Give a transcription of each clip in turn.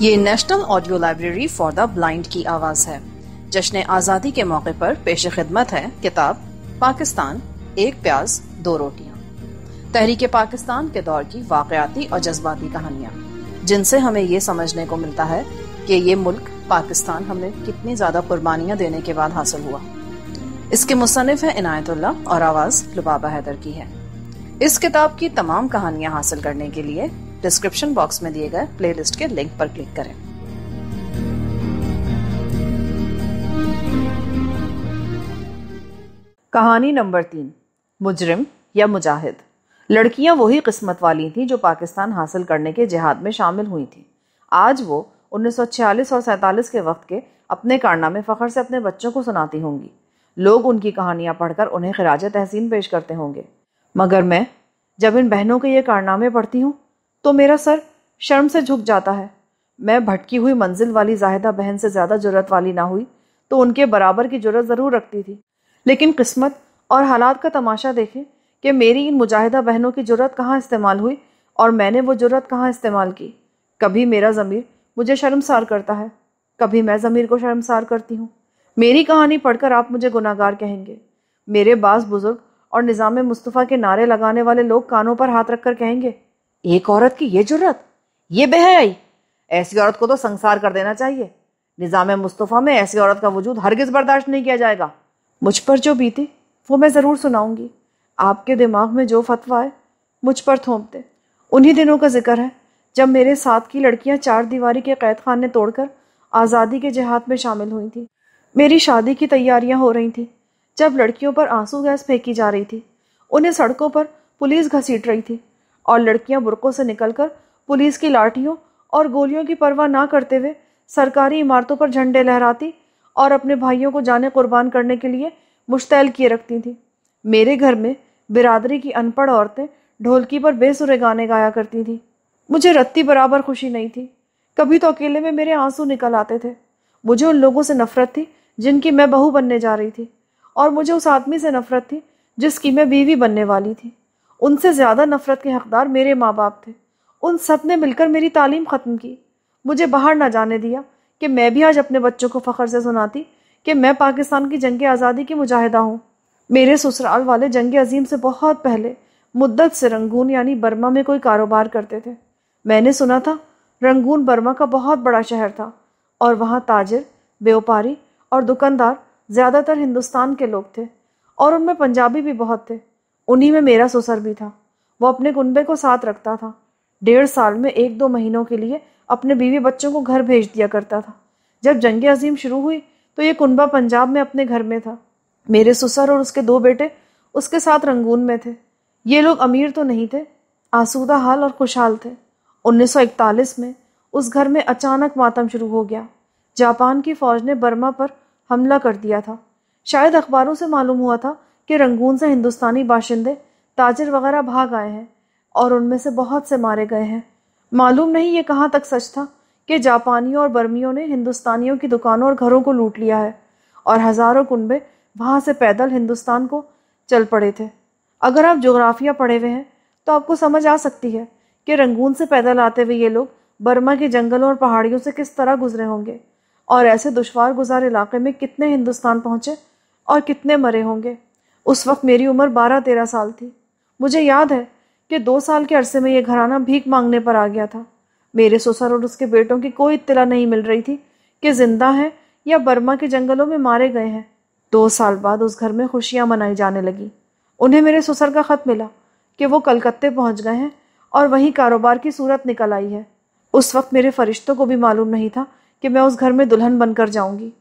ये national audio library for the blind की आवाज है जश्न आज़ादी के मौके पर पेश खिदमत है किताब पाकिस्तान एक प्याज दो रोटियां तहरीक पाकिस्तान के दौर की वाकयाती और जज्बाती कहानियां जिनसे हमें ये समझने को मिलता है कि ये मुल्क पाकिस्तान हमें कितनी ज़्यादा कुर्बानियाँ देने के बाद हासिल हुआ इसके मुसनफ़ है इनायतुल्ला और आवाज़ लुबाबा हैदर की है इस किताब की तमाम कहानियाँ हासिल करने के लिए डिस्क्रिप्शन बॉक्स में दिए गए प्लेलिस्ट के लिंक पर क्लिक करें कहानी नंबर तीन मुजरिम या मुजाहिद लड़कियां वही किस्मत वाली थीं जो पाकिस्तान हासिल करने के जिहाद में शामिल हुई थीं आज वो 1946 और सैंतालीस के वक्त के अपने कारनामे फ़ख्र से अपने बच्चों को सुनाती होंगी लोग उनकी कहानियां पढ़कर उन्हें खराज तहसीन पेश करते होंगे मगर मैं जब इन बहनों के ये कारनामे पढ़ती हूँ तो मेरा सर शर्म से झुक जाता है मैं भटकी हुई मंजिल वाली जाहिदा बहन से ज़्यादा जरूरत वाली ना हुई तो उनके बराबर की जरूरत ज़रूर रखती थी लेकिन किस्मत और हालात का तमाशा देखें कि मेरी इन मुजाहिदा बहनों की जरूरत कहाँ इस्तेमाल हुई और मैंने वो जरूरत कहाँ इस्तेमाल की कभी मेरा ज़मीर मुझे शर्मसार करता है कभी मैं ज़मीर को शर्मसार करती हूँ मेरी कहानी पढ़कर आप मुझे गुनागार कहेंगे मेरे बास बुज़ुर्ग और निज़ाम मुस्तफ़ा के नारे लगाने वाले लोग कानों पर हाथ रखकर कहेंगे एक औरत की ये जरूरत ये बेहयाई ऐसी औरत को तो संसार कर देना चाहिए निज़ाम मुस्तफ़ा में ऐसी औरत का वजूद हरगिज़ बर्दाश्त नहीं किया जाएगा मुझ पर जो बीती वो मैं ज़रूर सुनाऊंगी आपके दिमाग में जो फतवा है मुझ पर थोपते उन्हीं दिनों का जिक्र है जब मेरे साथ की लड़कियां चार दीवारी के कैद खाने तोड़कर आज़ादी के जहाद में शामिल हुई थी मेरी शादी की तैयारियां हो रही थी जब लड़कियों पर आंसू गैस फेंकी जा रही थी उन्हें सड़कों पर पुलिस घसीट रही थी और लड़कियां बुरक़ों से निकलकर पुलिस की लाठियों और गोलियों की परवाह ना करते हुए सरकारी इमारतों पर झंडे लहराती और अपने भाइयों को जाने कुर्बान करने के लिए मुश्तैल किए रखती थी मेरे घर में बिरादरी की अनपढ़ औरतें ढोलकी पर बेसुरे गाने गाया करती थीं मुझे रत्ती बराबर खुशी नहीं थी कभी तो अकेले में मेरे आंसू निकल आते थे मुझे उन लोगों से नफरत थी जिनकी मैं बहू बनने जा रही थी और मुझे उस आदमी से नफरत थी जिसकी मैं बीवी बनने वाली थी उनसे ज़्यादा नफ़रत के हकदार मेरे माँ बाप थे उन सब ने मिलकर मेरी तालीम ख़त्म की मुझे बाहर ना जाने दिया कि मैं भी आज अपने बच्चों को फ़ख्र से सुनाती कि मैं पाकिस्तान की जंग आज़ादी की मुजाहिदा हूँ मेरे ससुराल वाले जंग अजीम से बहुत पहले मुद्दत से रंगून यानी बर्मा में कोई कारोबार करते थे मैंने सुना था रंगून बर्मा का बहुत बड़ा शहर था और वहाँ ताजर व्यापारी और दुकानदार ज़्यादातर हिंदुस्तान के लोग थे और उनमें पंजाबी भी बहुत थे उन्हीं में मेरा ससुर भी था वो अपने कुनबे को साथ रखता था डेढ़ साल में एक दो महीनों के लिए अपने बीवी बच्चों को घर भेज दिया करता था जब जंग अजीम शुरू हुई तो ये कुनबा पंजाब में अपने घर में था मेरे ससुर और उसके दो बेटे उसके साथ रंगून में थे ये लोग अमीर तो नहीं थे आसूदा हाल और खुशहाल थे 1941 में उस घर में अचानक मातम शुरू हो गया जापान की फौज ने बर्मा पर हमला कर दिया था शायद अखबारों से मालूम हुआ था कि रंगून से हिंदुस्तानी बाशिंदे ताजर वगैरह भाग आए हैं और उनमें से बहुत से मारे गए हैं मालूम नहीं ये कहाँ तक सच था कि जापानियों और बर्मियों ने हिंदुस्तानियों की दुकानों और घरों को लूट लिया है और हज़ारों कुनबे वहाँ से पैदल हिंदुस्तान को चल पड़े थे अगर आप जोग्राफिया पढ़े हुए हैं तो आपको समझ आ सकती है कि रंगून से पैदल आते हुए ये लोग बर्मा के जंगलों और पहाड़ियों से किस तरह गुजरे होंगे और ऐसे दुशवार गुजार इलाके में कितने हिंदुस्तान पहुँचे और कितने मरे होंगे उस वक्त मेरी उम्र बारह तेरह साल थी मुझे याद है कि दो साल के अरसे में ये घराना भीख मांगने पर आ गया था मेरे ससुर और उसके बेटों की कोई इतला नहीं मिल रही थी कि जिंदा हैं या बर्मा के जंगलों में मारे गए हैं दो साल बाद उस घर में खुशियाँ मनाई जाने लगी उन्हें मेरे ससुर का ख़त मिला कि वो कलकत्ते पहुँच गए हैं और वहीं कारोबार की सूरत निकल आई है उस वक्त मेरे फरिश्तों को भी मालूम नहीं था कि मैं उस घर में दुल्हन बनकर जाऊंगी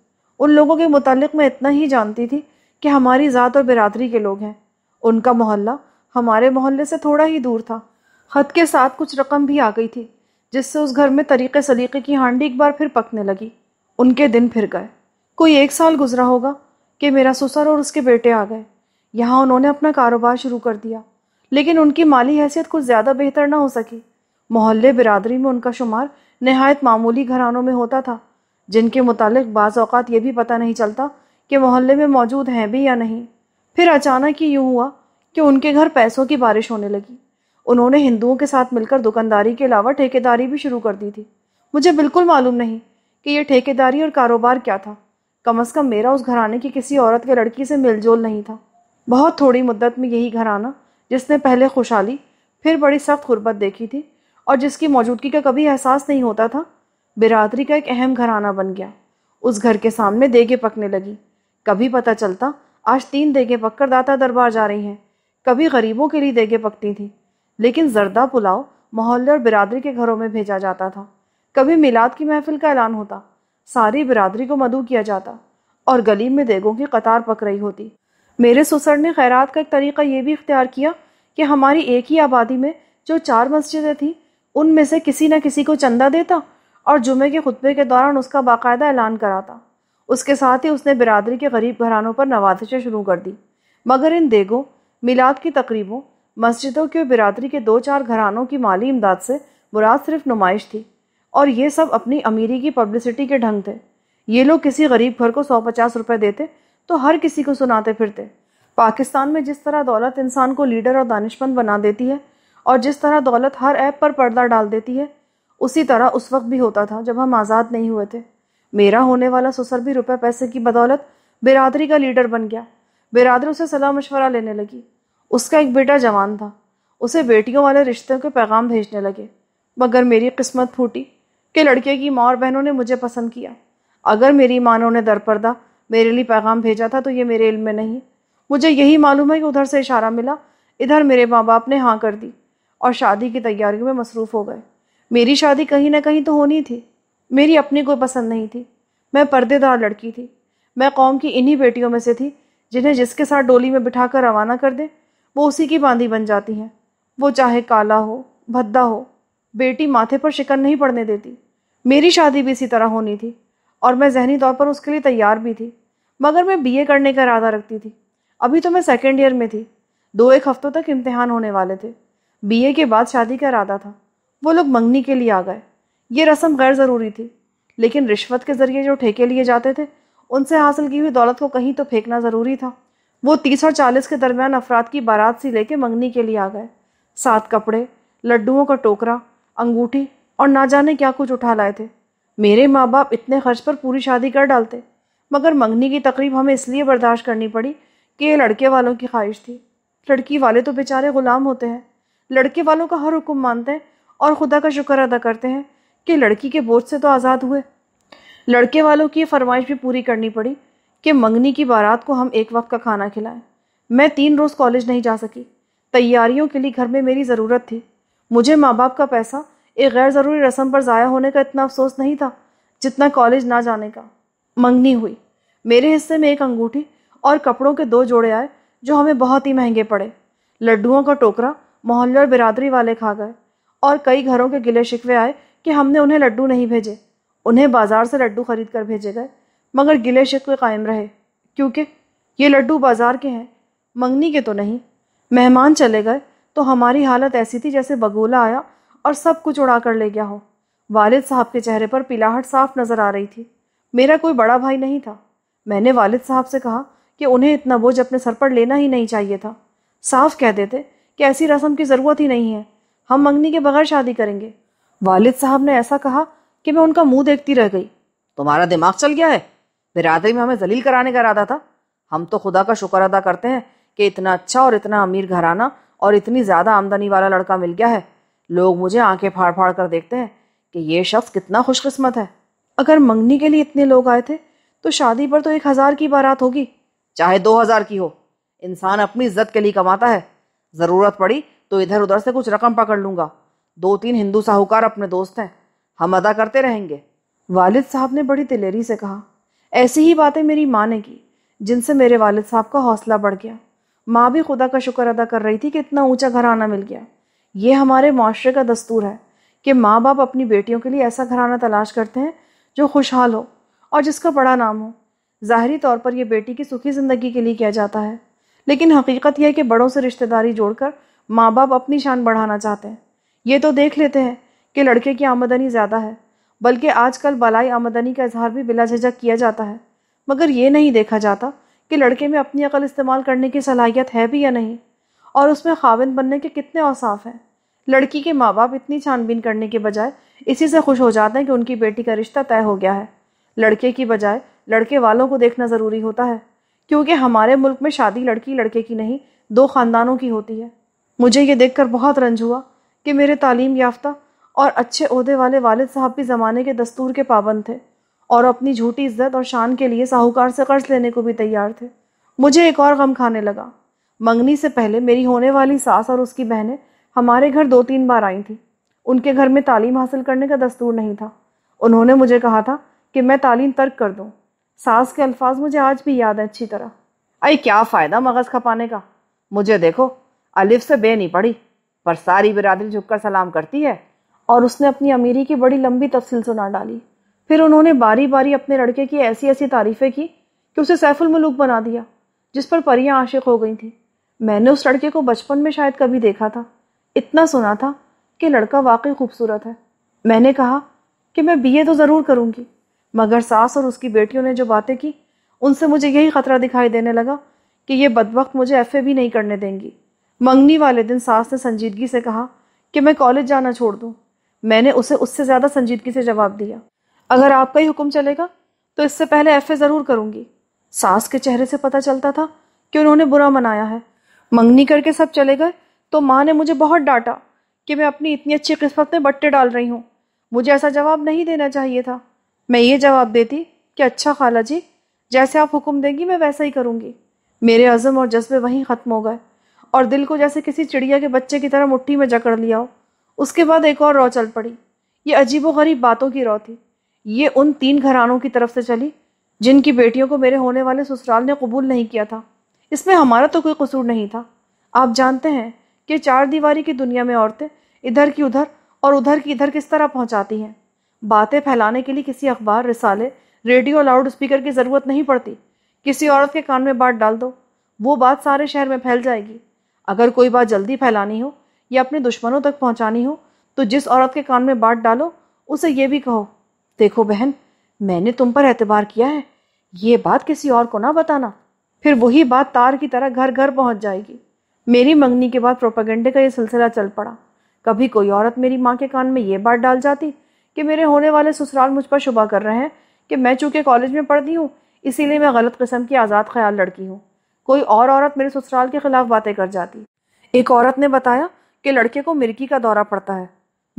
उन लोगों के मुतालिक मैं इतना ही जानती थी कि हमारी ज़ात और बिरादरी के लोग हैं उनका मोहल्ला हमारे मोहल्ले से थोड़ा ही दूर था ख़त के साथ कुछ रकम भी आ गई थी जिससे उस घर में तरीक़े सलीक़े की हांडी एक बार फिर पकने लगी उनके दिन फिर गए कोई एक साल गुजरा होगा कि मेरा ससुर और उसके बेटे आ गए यहाँ उन्होंने अपना कारोबार शुरू कर दिया लेकिन उनकी माली हैसियत कुछ ज़्यादा बेहतर ना हो सकी मोहल्ले बिरादरी में उनका शुमार नहायत मामूली घरानों में होता था जिनके मुतालिक बाज़ अवकात ये भी पता नहीं चलता कि मोहल्ले में मौजूद हैं भी या नहीं फिर अचानक ही यूँ हुआ कि उनके घर पैसों की बारिश होने लगी उन्होंने हिंदुओं के साथ मिलकर दुकानदारी के अलावा ठेकेदारी भी शुरू कर दी थी मुझे बिल्कुल मालूम नहीं कि यह ठेकेदारी और कारोबार क्या था कम अज़ कम मेरा उस घराने की किसी औरत के लड़की से मिलजोल नहीं था बहुत थोड़ी मुद्दत में यही घराना जिसने पहले खुशहाली फिर बड़ी सख्त गुर्बत देखी थी और जिसकी मौजूदगी का कभी एहसास नहीं होता था बिरादरी का एक अहम घराना बन गया उस घर के सामने देगे पकने लगी कभी पता चलता आज तीन देगे पककर दाता दरबार जा रही हैं कभी गरीबों के लिए देगे पकती थी लेकिन जरदा पुलाव मोहल्ले और बिरादरी के घरों में भेजा जाता था कभी मिलाद की महफिल का ऐलान होता सारी बिरादरी को मधु किया जाता और गली में देगों की कतार पक रही होती मेरे सुसर ने खैरात का एक तरीका ये भी इख्तियार किया कि हमारी एक ही आबादी में जो चार मस्जिदें थीं उनमें से किसी न किसी को चंदा देता और जुमे के खुतबे के दौरान उसका बाकायदा ऐलान कराता उसके साथ ही उसने बिरादरी के गरीब घरानों पर नवाजिशें शुरू कर दी मगर इन देगों मिलाद की तकरीबों मस्जिदों के बिरादरी के दो चार घरानों की माली इमदाद से मुराद सिर्फ नुमाइश थी और ये सब अपनी अमीरी की पब्लिसिटी के ढंग थे ये लोग किसी गरीब घर को सौ पचास रुपये देते तो हर किसी को सुनाते फिरते पाकिस्तान में जिस तरह दौलत इंसान को लीडर और दानिशमंद बना देती है और जिस तरह दौलत हर ऐप पर पर्दा डाल देती है उसी तरह उस वक्त भी होता था जब हम आज़ाद नहीं हुए थे मेरा होने वाला सुसर भी रुपए पैसे की बदौलत बिरादरी का लीडर बन गया बिरादरी उसे सलाह मशवरा लेने लगी उसका एक बेटा जवान था उसे बेटियों वाले रिश्तों के पैगाम भेजने लगे मगर मेरी किस्मत फूटी कि लड़के की माँ और बहनों ने मुझे पसंद किया अगर मेरी माँ ने दरपर्दा मेरे लिए पैगाम भेजा था तो ये मेरे इल्म में नहीं मुझे यही मालूम है कि उधर से इशारा मिला इधर मेरे माँ बाप ने हाँ कर दी और शादी की तैयारियों में मसरूफ़ हो गए मेरी शादी कहीं ना कहीं तो होनी थी मेरी अपनी कोई पसंद नहीं थी मैं पर्देदार लड़की थी मैं कौम की इन्हीं बेटियों में से थी जिन्हें जिसके साथ डोली में बिठा कर रवाना कर दे वो उसी की बांधी बन जाती हैं वो चाहे काला हो भद्दा हो बेटी माथे पर शिकन नहीं पड़ने देती मेरी शादी भी इसी तरह होनी थी और मैं जहनी तौर पर उसके लिए तैयार भी थी मगर मैं बीए करने का इरादा रखती थी अभी तो मैं सेकेंड ईयर में थी दो एक हफ्तों तक इम्तहान होने वाले थे बीए के बाद शादी का इरादा था वो लोग मंगनी के लिए आ गए ये रस्म गैर ज़रूरी थी लेकिन रिश्वत के ज़रिए जो ठेके लिए जाते थे उनसे हासिल की हुई दौलत को कहीं तो फेंकना ज़रूरी था वो तीस और चालीस के दरमियान अफराद की बारात सी लेके मंगनी के लिए आ गए सात कपड़े लड्डुओं का टोकरा अंगूठी और ना जाने क्या कुछ उठा लाए थे मेरे माँ बाप इतने खर्च पर पूरी शादी कर डालते मगर मंगनी की तकरीब हमें इसलिए बर्दाश्त करनी पड़ी कि ये लड़के वालों की ख्वाहिश थी लड़की वाले तो बेचारे ग़ुलाम होते हैं लड़के वालों का हर हुक्म मानते हैं और खुदा का शुक्र अदा करते हैं कि लड़की के बोझ से तो आज़ाद हुए लड़के वालों की फरमाइश भी पूरी करनी पड़ी कि मंगनी की बारात को हम एक वक्त का खाना खिलाएं मैं तीन रोज़ कॉलेज नहीं जा सकी तैयारियों के लिए घर में मेरी ज़रूरत थी मुझे माँ बाप का पैसा एक गैर ज़रूरी रस्म पर ज़ाया होने का इतना अफसोस नहीं था जितना कॉलेज ना जाने का मंगनी हुई मेरे हिस्से में एक अंगूठी और कपड़ों के दो जोड़े आए जो हमें बहुत ही महंगे पड़े लड्डुओं का टोकरा मोहल्ले और बिरादरी वाले खा गए और कई घरों के गिले शिकवे आए कि हमने उन्हें लड्डू नहीं भेजे उन्हें बाज़ार से लड्डू खरीद कर भेजे गए मगर गिले शिकवे कायम रहे क्योंकि ये लड्डू बाज़ार के हैं मंगनी के तो नहीं मेहमान चले गए तो हमारी हालत ऐसी थी जैसे बगोला आया और सब कुछ उड़ा कर ले गया हो वालिद साहब के चेहरे पर पिलाहट साफ नज़र आ रही थी मेरा कोई बड़ा भाई नहीं था मैंने वालिद साहब से कहा कि उन्हें इतना बोझ अपने सर पर लेना ही नहीं चाहिए था साफ कह देते कि ऐसी रस्म की ज़रूरत ही नहीं है हम मंगनी के बगैर शादी करेंगे वालिद साहब ने ऐसा कहा कि मैं उनका मुंह देखती रह गई तुम्हारा दिमाग चल गया है बिरादरी में हमें जलील कराने का इरादा था हम तो खुदा का शुक्र अदा करते हैं कि इतना अच्छा और इतना अमीर घराना और इतनी ज़्यादा आमदनी वाला लड़का मिल गया है लोग मुझे आंखें फाड़ फाड़ कर देखते हैं कि ये शख्स कितना खुशकिस्मत है अगर मंगनी के लिए इतने लोग आए थे तो शादी पर तो एक हज़ार की बारात होगी चाहे दो हज़ार की हो इंसान अपनी इज्जत के लिए कमाता है ज़रूरत पड़ी तो इधर उधर से कुछ रकम पकड़ लूँगा दो तीन हिंदू साहूकार अपने दोस्त हैं हम अदा करते रहेंगे वालिद साहब ने बड़ी दिलेरी से कहा ऐसी ही बातें मेरी माँ ने की जिनसे मेरे वालिद साहब का हौसला बढ़ गया माँ भी खुदा का शुक्र अदा कर रही थी कि इतना ऊंचा घराना मिल गया ये हमारे माशरे का दस्तूर है कि माँ बाप अपनी बेटियों के लिए ऐसा घराना तलाश करते हैं जो खुशहाल हो और जिसका बड़ा नाम हो ज़ाहरी तौर पर यह बेटी की सुखी ज़िंदगी के लिए किया जाता है लेकिन हकीकत यह है कि बड़ों से रिश्तेदारी जोड़कर माँ बाप अपनी शान बढ़ाना चाहते हैं ये तो देख लेते हैं कि लड़के की आमदनी ज़्यादा है बल्कि आजकल बलाई आमदनी का इजहार भी बिला झिझक किया जाता है मगर ये नहीं देखा जाता कि लड़के में अपनी अकल इस्तेमाल करने की सलाहियत है भी या नहीं और उसमें खाविन बनने के कितने औसाफ हैं लड़की के माँ बाप इतनी छानबीन करने के बजाय इसी से खुश हो जाते हैं कि उनकी बेटी का रिश्ता तय हो गया है लड़के की बजाय लड़के वालों को देखना ज़रूरी होता है क्योंकि हमारे मुल्क में शादी लड़की लड़के की नहीं दो ख़ानदानों की होती है मुझे ये देखकर बहुत रंज हुआ कि मेरे तालीम याफ्ता और अच्छे अहदे वाले वालिद साहब भी ज़माने के दस्तूर के पाबंद थे और अपनी झूठी इज्जत और शान के लिए साहूकार से कर्ज लेने को भी तैयार थे मुझे एक और गम खाने लगा मंगनी से पहले मेरी होने वाली सास और उसकी बहनें हमारे घर दो तीन बार आई थीं उनके घर में तालीम हासिल करने का दस्तूर नहीं था उन्होंने मुझे कहा था कि मैं तालीम तर्क कर दूँ सास के अल्फाज मुझे आज भी याद है अच्छी तरह अरे क्या फ़ायदा मगज़ खपाने का मुझे देखो अलिफ से बे नहीं पड़ी पर सारी बिरादरी झुककर सलाम करती है और उसने अपनी अमीरी की बड़ी लंबी तफसील सुना डाली फिर उन्होंने बारी बारी अपने लड़के की ऐसी ऐसी तारीफ़ें की कि उसे सैफुल मलूक बना दिया जिस पर परियां आशिक हो गई थी मैंने उस लड़के को बचपन में शायद कभी देखा था इतना सुना था कि लड़का वाकई खूबसूरत है मैंने कहा कि मैं बीए तो ज़रूर करूँगी मगर सास और उसकी बेटियों ने जो बातें की उनसे मुझे यही ख़तरा दिखाई देने लगा कि ये बदवक्त मुझे एफ़ भी नहीं करने देंगी मंगनी वाले दिन सास ने संजीदगी से कहा कि मैं कॉलेज जाना छोड़ दूँ मैंने उसे उससे ज़्यादा संजीदगी से जवाब दिया अगर आपका ही हुक्म चलेगा तो इससे पहले एफ ज़रूर करूँगी सास के चेहरे से पता चलता था कि उन्होंने बुरा मनाया है मंगनी करके सब चले गए तो माँ ने मुझे बहुत डांटा कि मैं अपनी इतनी अच्छी किस्मत में बट्टे डाल रही हूँ मुझे ऐसा जवाब नहीं देना चाहिए था मैं ये जवाब देती कि अच्छा खाला जी जैसे आप हुक्म देंगी मैं वैसा ही करूँगी मेरे अज़म और जज्बे वहीं ख़त्म हो गए और दिल को जैसे किसी चिड़िया के बच्चे की तरह मुट्ठी में जकड़ लिया हो उसके बाद एक और रौ चल पड़ी ये अजीबोगरीब बातों की रौ थी ये उन तीन घरानों की तरफ से चली जिनकी बेटियों को मेरे होने वाले ससुराल ने कबूल नहीं किया था इसमें हमारा तो कोई कसूर नहीं था आप जानते हैं कि चार दीवारी की दुनिया में औरतें इधर की उधर और उधर की इधर किस तरह पहुंचाती हैं बातें फैलाने के लिए किसी अखबार रिसाले रेडियो लाउड स्पीकर की ज़रूरत नहीं पड़ती किसी औरत के कान में बात डाल दो वो बात सारे शहर में फैल जाएगी अगर कोई बात जल्दी फैलानी हो या अपने दुश्मनों तक पहुंचानी हो तो जिस औरत के कान में बात डालो उसे ये भी कहो देखो बहन मैंने तुम पर एतबार किया है ये बात किसी और को ना बताना फिर वही बात तार की तरह घर घर पहुंच जाएगी मेरी मंगनी के बाद प्रोपागेंडे का ये सिलसिला चल पड़ा कभी कोई औरत मेरी माँ के कान में ये बात डाल जाती कि मेरे होने वाले ससुराल मुझ पर शुभा कर रहे हैं कि मैं चूँकि कॉलेज में पढ़ती हूँ इसीलिए मैं गलत किस्म की आज़ाद ख्याल लड़की हूँ कोई और औरत मेरे ससुराल के खिलाफ बातें कर जाती एक औरत ने बताया कि लड़के को मिर्गी का दौरा पड़ता है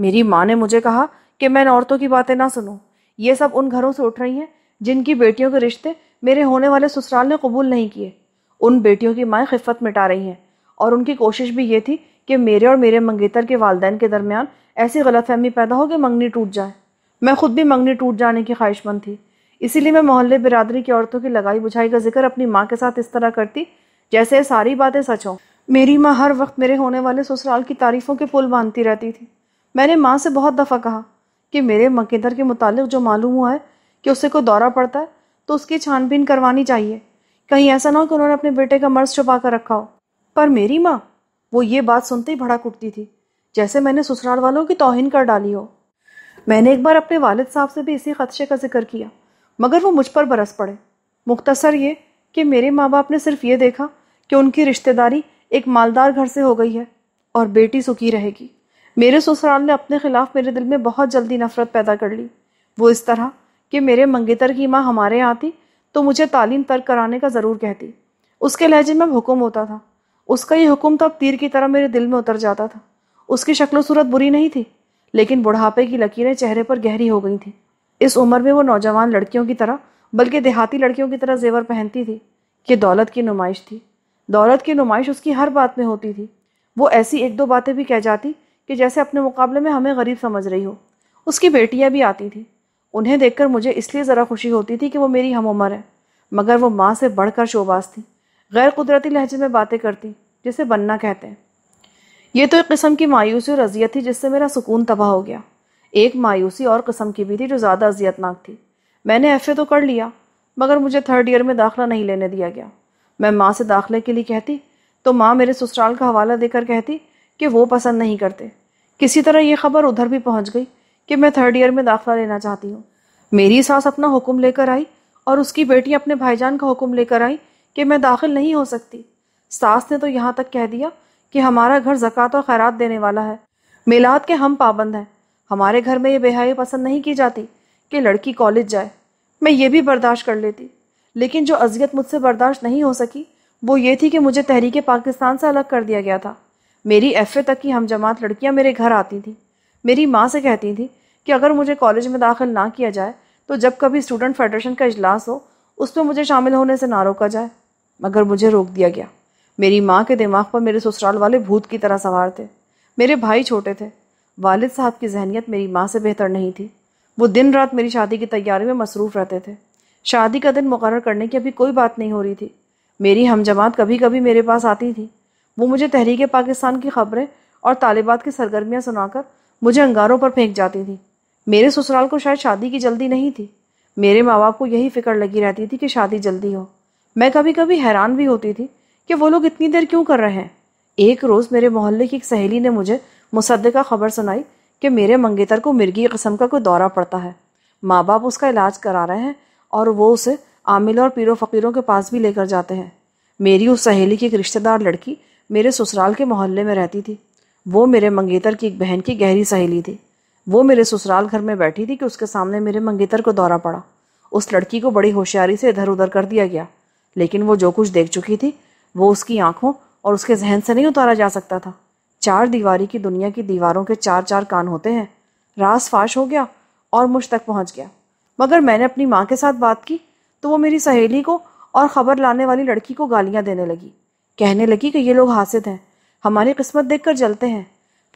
मेरी माँ ने मुझे कहा कि मैं इन औरतों की बातें ना सुनूं ये सब उन घरों से उठ रही हैं जिनकी बेटियों के रिश्ते मेरे होने वाले ससुराल ने कबूल नहीं किए उन बेटियों की माएँ खिफत मिटा रही हैं और उनकी कोशिश भी ये थी कि मेरे और मेरे मंगेतर के वालदेन के दरमियान ऐसी गलतफहमी पैदा हो कि मंगनी टूट जाए मैं खुद भी मंगनी टूट जाने की ख्वाहिशमंद थी इसीलिए मैं मोहल्ले बिरादरी की औरतों की लगाई बुझाई का जिक्र अपनी माँ के साथ इस तरह करती जैसे सारी बातें सच हों मेरी माँ हर वक्त मेरे होने वाले ससुराल की तारीफ़ों के पुल बांधती रहती थी मैंने माँ से बहुत दफ़ा कहा कि मेरे मकेदर के मुतालिक जो मालूम हुआ है कि उससे कोई दौरा पड़ता है तो उसकी छानबीन करवानी चाहिए कहीं ऐसा ना हो कि उन्होंने अपने बेटे का मर्ज छुपा कर रखा हो पर मेरी माँ वो ये बात सुनते ही भड़क उठती थी जैसे मैंने ससुराल वालों की तोहिन कर डाली हो मैंने एक बार अपने वालिद साहब से भी इसी खदशे का जिक्र किया मगर वो मुझ पर बरस पड़े मुख्तसर ये कि मेरे माँ बाप ने सिर्फ ये देखा कि उनकी रिश्तेदारी एक मालदार घर से हो गई है और बेटी सुखी रहेगी मेरे ससुराल ने अपने खिलाफ मेरे दिल में बहुत जल्दी नफरत पैदा कर ली वो इस तरह कि मेरे मंगेतर की माँ हमारे यहाँ आती तो मुझे तालीम तर्क कराने का ज़रूर कहती उसके लहजे में हुक्म होता था उसका ये हुक्म तो अब तीर की तरह मेरे दिल में उतर जाता था उसकी शक्ल सूरत बुरी नहीं थी लेकिन बुढ़ापे की लकीरें चेहरे पर गहरी हो गई थीं इस उम्र में वो नौजवान लड़कियों की तरह बल्कि देहाती लड़कियों की तरह जेवर पहनती थी कि दौलत की नुमाइश थी दौलत की नुमाइश उसकी हर बात में होती थी वो ऐसी एक दो बातें भी कह जाती कि जैसे अपने मुकाबले में हमें गरीब समझ रही हो उसकी बेटियाँ भी आती थी उन्हें देख मुझे इसलिए ज़रा खुशी होती थी कि वो मेरी हम उम्र है मगर वो माँ से बढ़कर शोबाज थी गैर कुदरती लहजे में बातें करती जिसे बनना कहते हैं ये तो एक किस्म की मायूसी और अजियत थी जिससे मेरा सुकून तबाह हो गया एक मायूसी और कस्म की भी थी जो ज़्यादा अजियतनाक थी मैंने एफ़ तो कर लिया मगर मुझे थर्ड ईयर में दाखिला नहीं लेने दिया गया मैं माँ से दाखिले के लिए कहती तो माँ मेरे ससुराल का हवाला देकर कहती कि वो पसंद नहीं करते किसी तरह ये खबर उधर भी पहुँच गई कि मैं थर्ड ईयर में दाखिला लेना चाहती हूँ मेरी सास अपना हुक्म लेकर आई और उसकी बेटी अपने भाईजान का हुक्म लेकर आई कि मैं दाखिल नहीं हो सकती सास ने तो यहाँ तक कह दिया कि हमारा घर जक़ात और खैरात देने वाला है मिलाद के हम पाबंद हैं हमारे घर में ये बेहाई पसंद नहीं की जाती कि लड़की कॉलेज जाए मैं ये भी बर्दाश्त कर लेती लेकिन जो अजियत मुझसे बर्दाश्त नहीं हो सकी वो ये थी कि मुझे तहरीक पाकिस्तान से अलग कर दिया गया था मेरी एफ तक की हम जमात लड़कियाँ मेरे घर आती थी मेरी माँ से कहती थी कि अगर मुझे कॉलेज में दाखिल ना किया जाए तो जब कभी स्टूडेंट फेडरेशन का इजलास हो उसमें मुझे शामिल होने से ना रोका जाए मगर मुझे रोक दिया गया मेरी माँ के दिमाग पर मेरे ससुराल वाले भूत की तरह सवार थे मेरे भाई छोटे थे वालिद साहब की जहनीत मेरी माँ से बेहतर नहीं थी वो दिन रात मेरी शादी की तैयारी में मसरूफ़ रहते थे शादी का दिन मुकर करने की अभी कोई बात नहीं हो रही थी मेरी हम जमात कभी कभी मेरे पास आती थी वो मुझे तहरीक पाकिस्तान की खबरें और तालिबात की सरगर्मियाँ सुनाकर मुझे अंगारों पर फेंक जाती थी मेरे ससुराल को शायद शादी की जल्दी नहीं थी मेरे माँ बाप को यही फिक्र लगी रहती थी कि शादी जल्दी हो मैं कभी कभी हैरान भी होती थी कि वो लोग इतनी देर क्यों कर रहे हैं एक रोज़ मेरे मोहल्ले की एक सहेली ने मुझे मुसदा खबर सुनाई कि मेरे मंगेतर को मिर्गी कस्म का कोई दौरा पड़ता है माँ बाप उसका इलाज करा रहे हैं और वो उसे आमिल और पीरों फ़कीरों के पास भी लेकर जाते हैं मेरी उस सहेली की एक रिश्तेदार लड़की मेरे ससुराल के मोहल्ले में रहती थी वो मेरे मंगेतर की एक बहन की गहरी सहेली थी वो मेरे ससुराल घर में बैठी थी कि उसके सामने मेरे मंगेतर को दौरा पड़ा उस लड़की को बड़ी होशियारी से इधर उधर कर दिया गया लेकिन वो जो कुछ देख चुकी थी वो उसकी आंखों और उसके जहन से नहीं उतारा जा सकता था चार दीवारी की दुनिया की दीवारों के चार चार कान होते हैं रास फाश हो गया और मुझ तक पहुंच गया मगर मैंने अपनी माँ के साथ बात की तो वो मेरी सहेली को और ख़बर लाने वाली लड़की को गालियां देने लगी कहने लगी कि ये लोग हासिद हैं हमारी किस्मत देख जलते हैं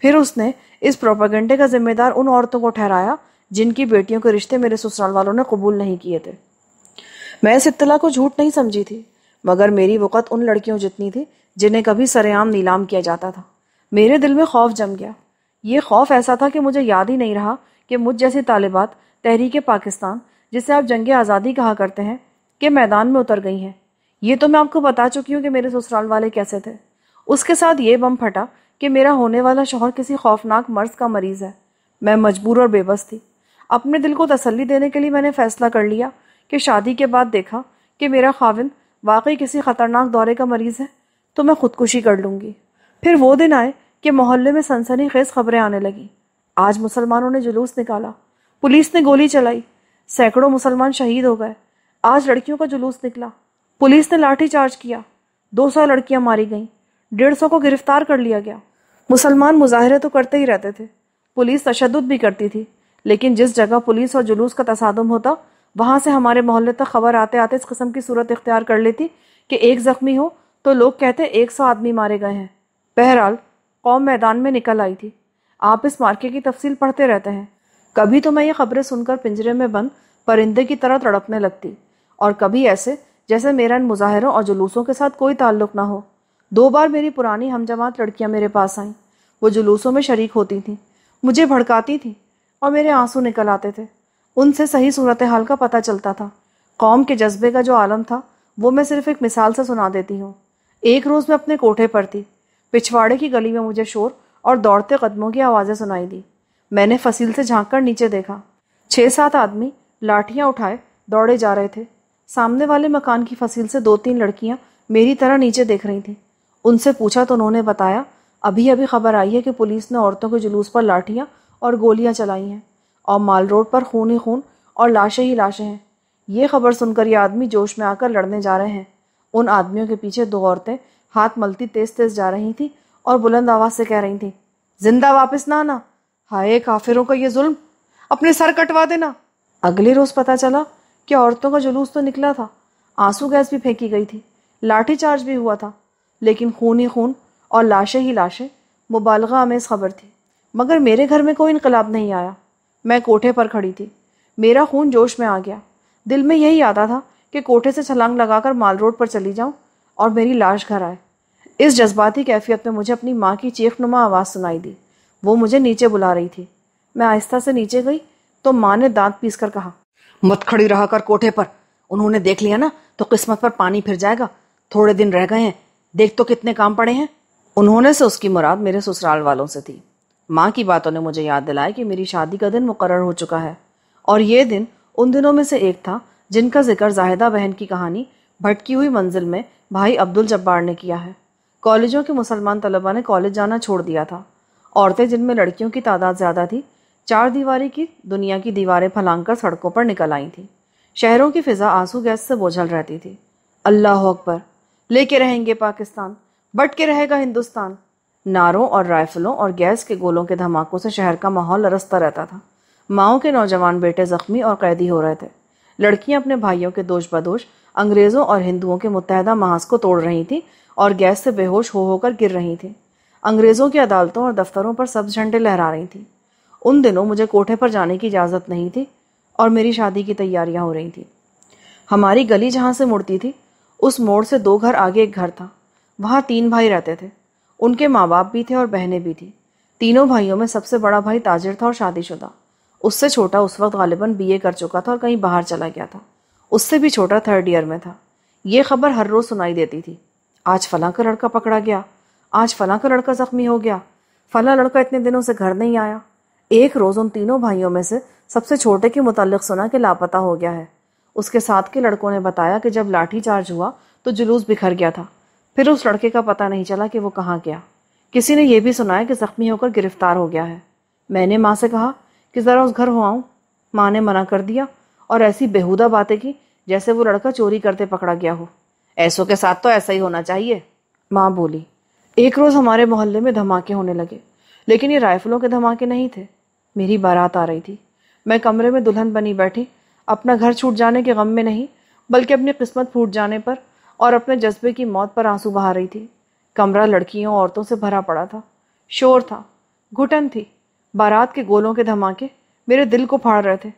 फिर उसने इस प्रोपागेंडे का जिम्मेदार उन औरतों को ठहराया जिनकी बेटियों के रिश्ते मेरे ससुराल वालों ने कबूल नहीं किए थे मैं इस इतला को झूठ नहीं समझी थी मगर मेरी वक़्त उन लड़कियों जितनी थी जिन्हें कभी सरेआम नीलाम किया जाता था मेरे दिल में खौफ जम गया ये खौफ ऐसा था कि मुझे याद ही नहीं रहा कि मुझ जैसी तालिबात तहरीक पाकिस्तान जिसे आप जंग आज़ादी कहा करते हैं के मैदान में उतर गई हैं ये तो मैं आपको बता चुकी हूँ कि मेरे ससुराल वाले कैसे थे उसके साथ ये बम फटा कि मेरा होने वाला शोहर किसी खौफनाक मर्ज का मरीज़ है मैं मजबूर और बेबस थी अपने दिल को तसल्ली देने के लिए मैंने फ़ैसला कर लिया कि शादी के बाद देखा कि मेरा खाविन वाकई किसी ख़तरनाक दौरे का मरीज़ है तो मैं ख़ुदकुशी कर लूँगी फिर वो दिन आए कि मोहल्ले में सनसनी खेज खबरें आने लगी आज मुसलमानों ने जुलूस निकाला पुलिस ने गोली चलाई सैकड़ों मुसलमान शहीद हो गए आज लड़कियों का जुलूस निकला पुलिस ने लाठी चार्ज किया दो सौ लड़कियाँ मारी गईं डेढ़ सौ को गिरफ्तार कर लिया गया मुसलमान मुजाहरे तो करते ही रहते थे पुलिस तशद भी करती थी लेकिन जिस जगह पुलिस और जुलूस का तसादम होता वहां से हमारे मोहल्ले तक खबर आते आते इस कस्म की सूरत इख्तियार कर लेती कि एक ज़ख्मी हो तो लोग कहते एक सौ आदमी मारे गए हैं बहरहाल कौम मैदान में निकल आई थी आप इस मार्के की तफसील पढ़ते रहते हैं कभी तो मैं ये ख़बरें सुनकर पिंजरे में बंद परिंदे की तरह तड़पने लगती और कभी ऐसे जैसे मेरा इन मुजाहरों और जुलूसों के साथ कोई ताल्लुक ना हो दो बार मेरी पुरानी हम जमात लड़कियाँ मेरे पास आईं वो जुलूसों में शरीक होती थीं मुझे भड़काती थीं और मेरे आंसू निकल आते थे उनसे सही सूरत हाल का पता चलता था कौम के जज्बे का जो आलम था वो मैं सिर्फ एक मिसाल से सुना देती हूँ एक रोज़ मैं अपने कोठे पर थी पिछवाड़े की गली में मुझे शोर और दौड़ते कदमों की आवाज़ें सुनाई दी मैंने फसील से झांक कर नीचे देखा छः सात आदमी लाठियाँ उठाए दौड़े जा रहे थे सामने वाले मकान की फसील से दो तीन लड़कियाँ मेरी तरह नीचे देख रही थीं उनसे पूछा तो उन्होंने बताया अभी अभी खबर आई है कि पुलिस ने औरतों के जुलूस पर लाठियाँ और गोलियाँ चलाई हैं और माल रोड पर खून ही खून और लाशें ही लाशें हैं ये खबर सुनकर ये आदमी जोश में आकर लड़ने जा रहे हैं उन आदमियों के पीछे दो औरतें हाथ मलती तेज तेज जा रही थी और बुलंद आवाज से कह रही थी जिंदा वापस ना आना हाय काफिरों का ये जुल्म अपने सर कटवा देना अगले रोज पता चला कि औरतों का जुलूस तो निकला था आंसू गैस भी फेंकी गई थी लाठी चार्ज भी हुआ था लेकिन खून ही खून और लाशें ही लाशें मुबालगा आमेज़ खबर थी मगर मेरे घर में कोई इनकलाब नहीं आया मैं कोठे पर खड़ी थी मेरा खून जोश में आ गया दिल में यही आता था कि कोठे से छलांग लगाकर माल रोड पर चली जाऊं और मेरी लाश घर आए इस जज्बाती कैफियत में मुझे अपनी माँ की नुमा आवाज़ सुनाई दी वो मुझे नीचे बुला रही थी मैं आहिस्ता से नीचे गई तो माँ ने दांत पीस कर कहा मत खड़ी रहा कर कोठे पर उन्होंने देख लिया ना तो किस्मत पर पानी फिर जाएगा थोड़े दिन रह गए हैं देख तो कितने काम पड़े हैं उन्होंने से उसकी मुराद मेरे ससुराल वालों से थी माँ की बातों ने मुझे याद दिलाया कि मेरी शादी का दिन मुकर हो चुका है और ये दिन उन दिनों में से एक था जिनका जिक्र जाहिदा बहन की कहानी भटकी हुई मंजिल में भाई अब्दुल जब्बार ने किया है कॉलेजों के मुसलमान तलबा ने कॉलेज जाना छोड़ दिया था औरतें जिनमें लड़कियों की तादाद ज़्यादा थी चार दीवारी की दुनिया की दीवारें फलांग कर सड़कों पर निकल आई थी शहरों की फिजा आंसू गैस से बोझल रहती थी अल्लाह अकबर लेके रहेंगे पाकिस्तान बट के रहेगा हिंदुस्तान नारों और राइफलों और गैस के गोलों के धमाकों से शहर का माहौल रस्ता रहता था माओ के नौजवान बेटे जख्मी और कैदी हो रहे थे लड़कियां अपने भाइयों के दोष बदोश अंग्रेज़ों और हिंदुओं के मुतहदा महाज को तोड़ रही थी और गैस से बेहोश हो होकर गिर रही थी अंग्रेज़ों की अदालतों और दफ्तरों पर सब्ज झंडे लहरा रही थी उन दिनों मुझे कोठे पर जाने की इजाज़त नहीं थी और मेरी शादी की तैयारियां हो रही थी हमारी गली जहाँ से मुड़ती थी उस मोड़ से दो घर आगे एक घर था वहाँ तीन भाई रहते थे उनके माँ बाप भी थे और बहनें भी थी तीनों भाइयों में सबसे बड़ा भाई ताजिर था और शादीशुदा उससे छोटा उस वक्त गालिबन बीए कर चुका था और कहीं बाहर चला गया था उससे भी छोटा थर्ड ईयर में था ये खबर हर रोज़ सुनाई देती थी आज फलां का लड़का पकड़ा गया आज फलां का लड़का ज़ख्मी हो गया फला लड़का इतने दिनों से घर नहीं आया एक रोज़ उन तीनों भाइयों में से सबसे छोटे के मुतलक सुना कि लापता हो गया है उसके साथ के लड़कों ने बताया कि जब लाठी चार्ज हुआ तो जुलूस बिखर गया था फिर उस लड़के का पता नहीं चला कि वो कहाँ गया किसी ने यह भी सुनाया कि ज़ख्मी होकर गिरफ्तार हो गया है मैंने माँ से कहा कि ज़रा उस घर हो आऊँ माँ ने मना कर दिया और ऐसी बेहुदा बातें की जैसे वो लड़का चोरी करते पकड़ा गया हो ऐसों के साथ तो ऐसा ही होना चाहिए माँ बोली एक रोज हमारे मोहल्ले में धमाके होने लगे लेकिन ये राइफलों के धमाके नहीं थे मेरी बारात आ रही थी मैं कमरे में दुल्हन बनी बैठी अपना घर छूट जाने के गम में नहीं बल्कि अपनी किस्मत फूट जाने पर और अपने जज्बे की मौत पर आंसू बहा रही थी कमरा लड़कियों औरतों से भरा पड़ा था शोर था घुटन थी बारात के गोलों के धमाके मेरे दिल को फाड़ रहे थे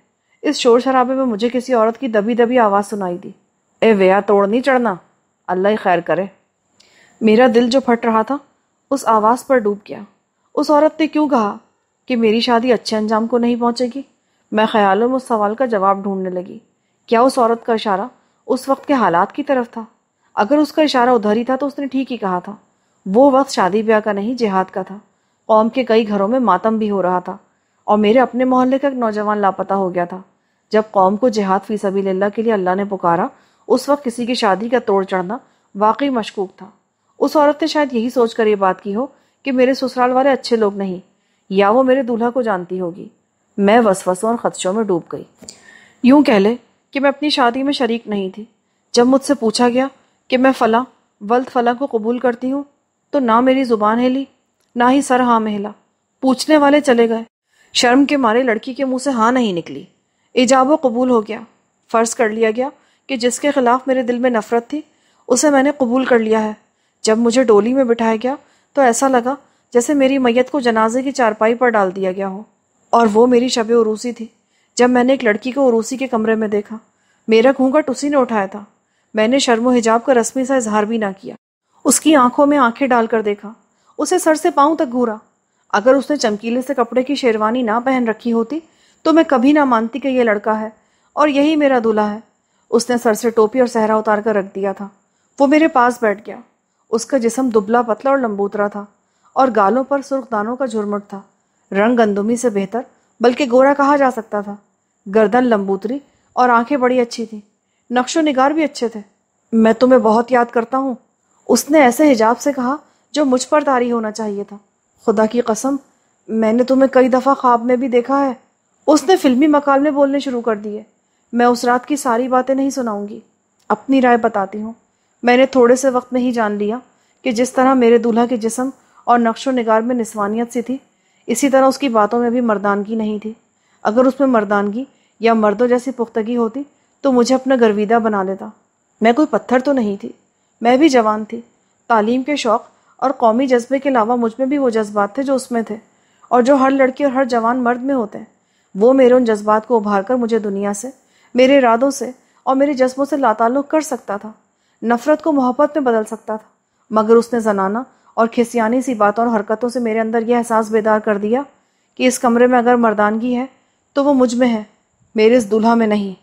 इस शोर शराबे में मुझे किसी औरत की दबी दबी आवाज़ सुनाई दी ए वया तोड़ नहीं चढ़ना अल्लाह खैर करे मेरा दिल जो फट रहा था उस आवाज़ पर डूब गया उस औरत ने क्यों कहा कि मेरी शादी अच्छे अंजाम को नहीं पहुंचेगी मैं ख्यालों में उस सवाल का जवाब ढूंढने लगी क्या उस औरत का इशारा उस वक्त के हालात की तरफ था अगर उसका इशारा उधर ही था तो उसने ठीक ही कहा था वो वक्त शादी ब्याह का नहीं जिहाद का था कौम के कई घरों में मातम भी हो रहा था और मेरे अपने मोहल्ले का एक नौजवान लापता हो गया था जब कौम को जिहाद फी सभी के लिए अल्लाह ने पुकारा उस वक्त किसी की शादी का तोड़ चढ़ना वाकई मशकूक था उस औरत ने शायद यही सोच कर ये बात की हो कि मेरे ससुराल वाले अच्छे लोग नहीं या वो मेरे दूल्हा को जानती होगी मैं वसवसों और ख़दशों में डूब गई यूं कह ले कि मैं अपनी शादी में शरीक नहीं थी जब मुझसे पूछा गया कि मैं फ़ला वल्द फ़ला को कबूल करती हूँ तो ना मेरी ज़ुबान हिली ना ही सर हाँ में हिला पूछने वाले चले गए शर्म के मारे लड़की के मुंह से हाँ नहीं निकली ईजाब कबूल हो गया फ़र्ज़ कर लिया गया कि जिसके ख़िलाफ़ मेरे दिल में नफ़रत थी उसे मैंने कबूल कर लिया है जब मुझे डोली में बिठाया गया तो ऐसा लगा जैसे मेरी मैयत को जनाजे की चारपाई पर डाल दिया गया हो और वो मेरी शब उरूसी थी जब मैंने एक लड़की को उरूसी के कमरे में देखा मेरा घूंघट उसी ने उठाया था मैंने शर्म हिजाब का रस्मी सा इजहार भी ना किया उसकी आंखों में आंखें डालकर देखा उसे सर से पाँव तक घूरा अगर उसने चमकीले से कपड़े की शेरवानी ना पहन रखी होती तो मैं कभी ना मानती कि यह लड़का है और यही मेरा दूल्हा है उसने सर से टोपी और सहरा उतार कर रख दिया था वो मेरे पास बैठ गया उसका जिसम दुबला पतला और लंबूतरा था और गालों पर सुर्ख दानों का झुरमुट था रंग गंदुमी से बेहतर बल्कि गोरा कहा जा सकता था गर्दन लंबूतरी और आंखें बड़ी अच्छी थीं नक्शो निगार भी अच्छे थे मैं तुम्हें बहुत याद करता हूँ उसने ऐसे हिजाब से कहा जो मुझ पर तारी होना चाहिए था खुदा की कसम मैंने तुम्हें कई दफ़ा ख्वाब में भी देखा है उसने फिल्मी मकालमे बोलने शुरू कर दिए मैं उस रात की सारी बातें नहीं सुनाऊंगी अपनी राय बताती हूँ मैंने थोड़े से वक्त में ही जान लिया कि जिस तरह मेरे दूल्हा के जिसम और नक्शो नगार में निस्वानियत सी थी इसी तरह उसकी बातों में भी मर्दानगी नहीं थी अगर उसमें मर्दानगी या मर्दों जैसी पुख्तगी होती तो मुझे अपना गर्विदा बना लेता मैं कोई पत्थर तो नहीं थी मैं भी जवान थी तालीम के शौक़ और कौमी जज्बे के अलावा मुझ में भी वो जज्बात थे जो उसमें थे और जो हर लड़की और हर जवान मर्द में होते हैं वो मेरे उन जज्बात को उभार कर मुझे दुनिया से मेरे इरादों से और मेरे जज्बों से लाताल्लुक कर सकता था नफरत को मोहब्बत में बदल सकता था मगर उसने जनाना और खिसियानी सी बातों और हरकतों से मेरे अंदर यह एहसास बेदार कर दिया कि इस कमरे में अगर मर्दानगी है तो वो मुझ में है मेरे इस दुल्हा में नहीं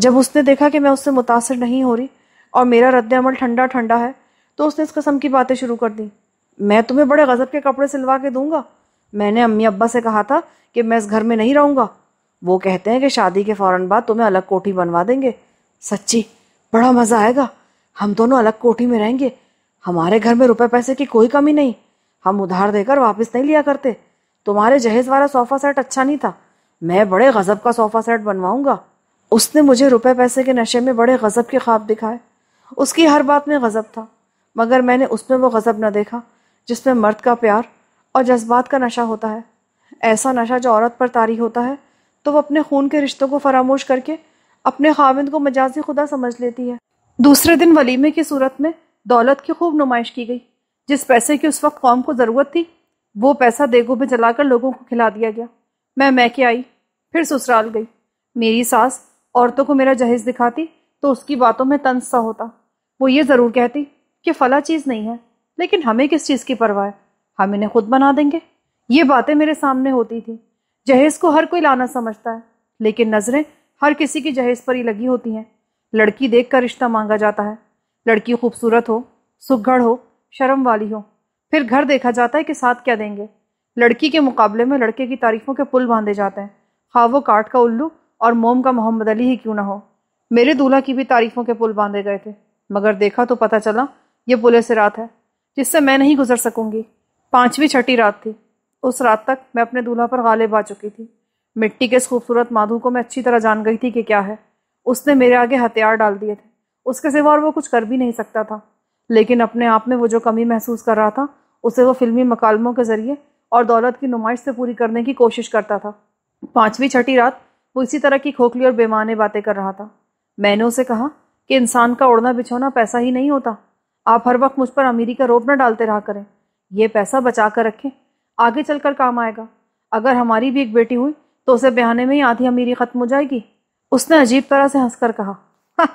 जब उसने देखा कि मैं उससे मुतासर नहीं हो रही और मेरा रद्द अमल ठंडा ठंडा है तो उसने इस कस्म की बातें शुरू कर दी मैं तुम्हें बड़े गज़ब के कपड़े सिलवा के दूंगा मैंने अम्मी अब्बा से कहा था कि मैं इस घर में नहीं रहूँगा वो कहते हैं कि शादी के फ़ौरन बाद तुम्हें अलग कोठी बनवा देंगे सच्ची बड़ा मज़ा आएगा हम दोनों अलग कोठी में रहेंगे हमारे घर में रुपए पैसे की कोई कमी नहीं हम उधार देकर वापस नहीं लिया करते तुम्हारे जहेज वाला सोफ़ा सेट अच्छा नहीं था मैं बड़े गज़ब का सोफ़ा सेट बनवाऊंगा उसने मुझे रुपए पैसे के नशे में बड़े गज़ब के ख्वाब दिखाए उसकी हर बात में गज़ब था मगर मैंने उसमें वो गज़ब न देखा जिसमें मर्द का प्यार और जज्बात का नशा होता है ऐसा नशा जो औरत पर तारी होता है तो वह अपने खून के रिश्तों को फरामोश करके अपने खाविंद को मजाजी खुदा समझ लेती है दूसरे दिन वलीमे की सूरत में दौलत की खूब नुमाइश की गई जिस पैसे की उस वक्त कौम को ज़रूरत थी वो पैसा देगो में जलाकर लोगों को खिला दिया गया मैं मैं के आई फिर ससुराल गई मेरी सास औरतों को मेरा जहेज दिखाती तो उसकी बातों में तंज सा होता वो ये ज़रूर कहती कि फ़ला चीज़ नहीं है लेकिन हमें किस चीज़ की परवाह है हाँ, हम इन्हें खुद बना देंगे ये बातें मेरे सामने होती थी जहेज़ को हर कोई लाना समझता है लेकिन नज़रें हर किसी की जहेज़ पर ही लगी होती हैं लड़की देख कर रिश्ता मांगा जाता है लड़की खूबसूरत हो सुखगढ़ हो शर्म वाली हो फिर घर देखा जाता है कि साथ क्या देंगे लड़की के मुकाबले में लड़के की तारीफों के पुल बांधे जाते हैं हाँ वो काट का उल्लू और मोम का मोहम्मद अली ही क्यों ना हो मेरे दूल्हा की भी तारीफों के पुल बांधे गए थे मगर देखा तो पता चला ये पुल से रात है जिससे मैं नहीं गुजर सकूंगी पांचवी छठी रात थी उस रात तक मैं अपने दूल्हा पर गालिब आ चुकी थी मिट्टी के इस खूबसूरत माधु को मैं अच्छी तरह जान गई थी कि क्या है उसने मेरे आगे हथियार डाल दिए थे उसके सिवा और वो कुछ कर भी नहीं सकता था लेकिन अपने आप में वो जो कमी महसूस कर रहा था उसे वो फिल्मी मकालमों के ज़रिए और दौलत की नुमाइश से पूरी करने की कोशिश करता था पाँचवीं छठी रात वो इसी तरह की खोखली और बेमाने बातें कर रहा था मैंने उसे कहा कि इंसान का उड़ना बिछोना पैसा ही नहीं होता आप हर वक्त मुझ पर अमीरी का रोप न डालते रहा करें ये पैसा बचा कर रखें आगे चलकर काम आएगा अगर हमारी भी एक बेटी हुई तो उसे ब्याहने में ही आधी अमीरी ख़त्म हो जाएगी उसने अजीब तरह से हंसकर कहा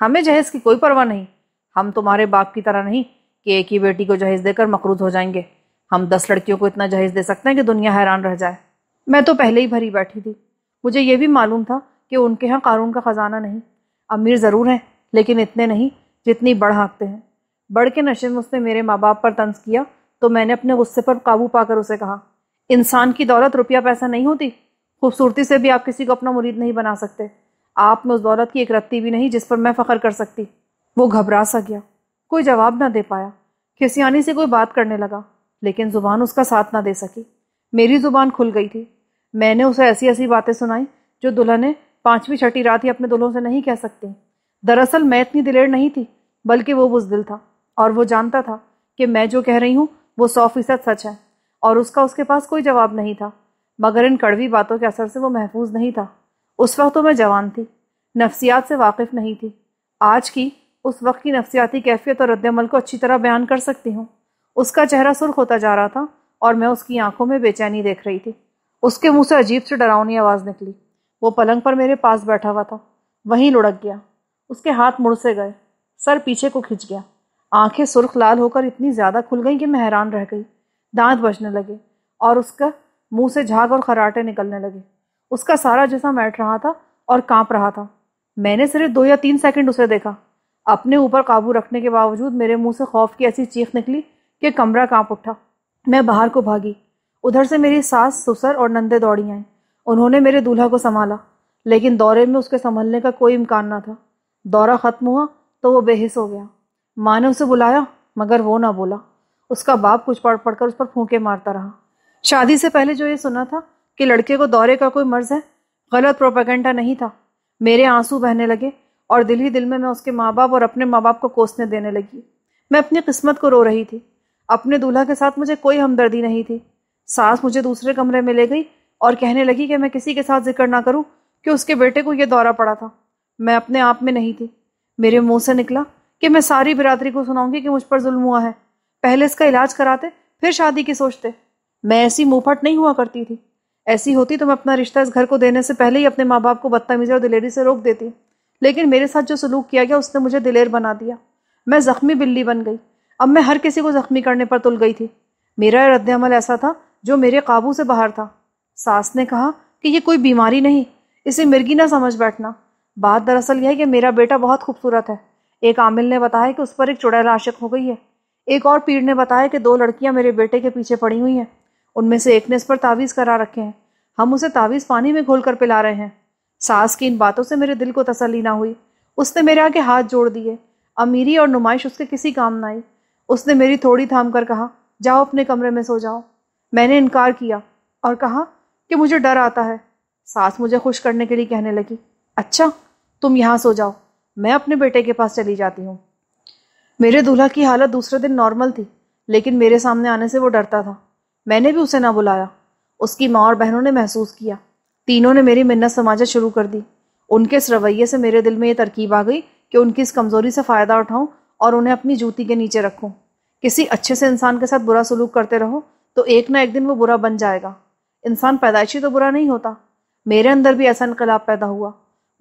हमें जहेज की कोई परवाह नहीं हम तुम्हारे बाप की तरह नहीं कि एक ही बेटी को जहेज देकर मकरूज हो जाएंगे हम दस लड़कियों को इतना जहेज दे सकते हैं कि दुनिया हैरान रह जाए मैं तो पहले ही भरी बैठी थी मुझे ये भी मालूम था कि उनके यहाँ कानून का ख़जाना नहीं अमीर ज़रूर हैं लेकिन इतने नहीं जितनी बढ़ हाँकते हैं बढ़ के नशे में उसने मेरे माँ बाप पर तंज किया तो मैंने अपने गुस्से पर काबू पाकर उसे कहा इंसान की दौलत रुपया पैसा नहीं होती खूबसूरती से भी आप किसी को अपना मुरीद नहीं बना सकते आप में उस दौलत की एक रत्ती भी नहीं जिस पर मैं फ़ख्र कर सकती वो घबरा सा गया कोई जवाब ना दे पाया खिसियानी से कोई बात करने लगा लेकिन ज़ुबान उसका साथ ना दे सकी मेरी ज़ुबान खुल गई थी मैंने उसे ऐसी ऐसी बातें सुनाई जो दुल्हनें पाँचवीं छठी रात ही अपने दुल्हों से नहीं कह सकती दरअसल मैं इतनी दिलेर नहीं थी बल्कि वो बुजदिल था और वो जानता था कि मैं जो कह रही हूँ वो सौ फीसद सच है और उसका उसके पास कोई जवाब नहीं था मगर इन कड़वी बातों के असर से वो महफूज नहीं था उस वक्त तो मैं जवान थी नफ्सियात से वाकिफ़ नहीं थी आज की उस वक्त की नफसियाती कैफियत और रद्दमल को अच्छी तरह बयान कर सकती हूँ उसका चेहरा सुर्ख होता जा रहा था और मैं उसकी आंखों में बेचैनी देख रही थी उसके मुंह से अजीब से डरावनी आवाज़ निकली वो पलंग पर मेरे पास बैठा हुआ था वहीं लुढ़क गया उसके हाथ मुड़ से गए सर पीछे को खिंच गया आंखें सुर्ख लाल होकर इतनी ज़्यादा खुल गई कि मैं हैरान रह गई दांत बजने लगे और उसका मुंह से झाग और खराटे निकलने लगे उसका सारा जिसम बैठ रहा था और कांप रहा था मैंने सिर्फ दो या तीन सेकंड उसे देखा अपने ऊपर काबू रखने के बावजूद मेरे मुंह से खौफ की ऐसी चीख निकली कि कमरा कांप उठा मैं बाहर को भागी उधर से मेरी सास सुसर और नंदे दौड़ी आई उन्होंने मेरे दूल्हा को संभाला लेकिन दौरे में उसके संभलने का कोई इम्कान ना था दौरा ख़त्म हुआ तो वो बेहिस हो गया माँ ने उसे बुलाया मगर वो ना बोला उसका बाप कुछ पढ़ पढ़कर उस पर फूके मारता रहा शादी से पहले जो ये सुना था कि लड़के को दौरे का कोई मर्ज है गलत प्रोपेगेंडा नहीं था मेरे आंसू बहने लगे और दिल ही दिल में मैं उसके माँ बाप और अपने माँ बाप को कोसने देने लगी मैं अपनी किस्मत को रो रही थी अपने दूल्हा के साथ मुझे कोई हमदर्दी नहीं थी सास मुझे दूसरे कमरे में ले गई और कहने लगी कि मैं किसी के साथ जिक्र ना करूं कि उसके बेटे को यह दौरा पड़ा था मैं अपने आप में नहीं थी मेरे मुंह से निकला कि मैं सारी बिरादरी को सुनाऊंगी कि मुझ पर जुल्म हुआ है पहले इसका इलाज कराते फिर शादी की सोचते मैं ऐसी मुँहफट नहीं हुआ करती थी ऐसी होती तो मैं अपना रिश्ता इस घर को देने से पहले ही अपने माँ बाप को बदतमीजी और दिलेरी से रोक देती लेकिन मेरे साथ जो सलूक किया गया उसने मुझे दिलेर बना दिया मैं ज़ख्मी बिल्ली बन गई अब मैं हर किसी को ज़ख्मी करने पर तुल गई थी मेरा रद्दमल ऐसा था जो मेरे काबू से बाहर था सास ने कहा कि यह कोई बीमारी नहीं इसे मिर्गी ना समझ बैठना बात दरअसल यह है कि मेरा बेटा बहुत खूबसूरत है एक आमिल ने बताया कि उस पर एक चुड़ैल आशिक हो गई है एक और पीर ने बताया कि दो लड़कियां मेरे बेटे के पीछे पड़ी हुई हैं उनमें से एक ने इस पर तावीज़ करा रखे हैं हम उसे तावीज़ पानी में घोल कर पिला रहे हैं सास की इन बातों से मेरे दिल को तसली ना हुई उसने मेरे आगे हाथ जोड़ दिए अमीरी और नुमाइश उसके किसी काम ना आई उसने मेरी थोड़ी थाम कर कहा जाओ अपने कमरे में सो जाओ मैंने इनकार किया और कहा कि मुझे डर आता है सास मुझे खुश करने के लिए कहने लगी अच्छा तुम यहाँ सो जाओ मैं अपने बेटे के पास चली जाती हूँ मेरे दूल्हा की हालत दूसरे दिन नॉर्मल थी लेकिन मेरे सामने आने से वो डरता था मैंने भी उसे ना बुलाया उसकी माँ और बहनों ने महसूस किया तीनों ने मेरी मिन्नत समाजा शुरू कर दी उनके इस रवैये से मेरे दिल में ये तरकीब आ गई कि उनकी इस कमज़ोरी से फ़ायदा उठाऊं और उन्हें अपनी जूती के नीचे रखूं किसी अच्छे से इंसान के साथ बुरा सलूक करते रहो तो एक ना एक दिन वो बुरा बन जाएगा इंसान पैदाइशी तो बुरा नहीं होता मेरे अंदर भी ऐसा इनकलाब पैदा हुआ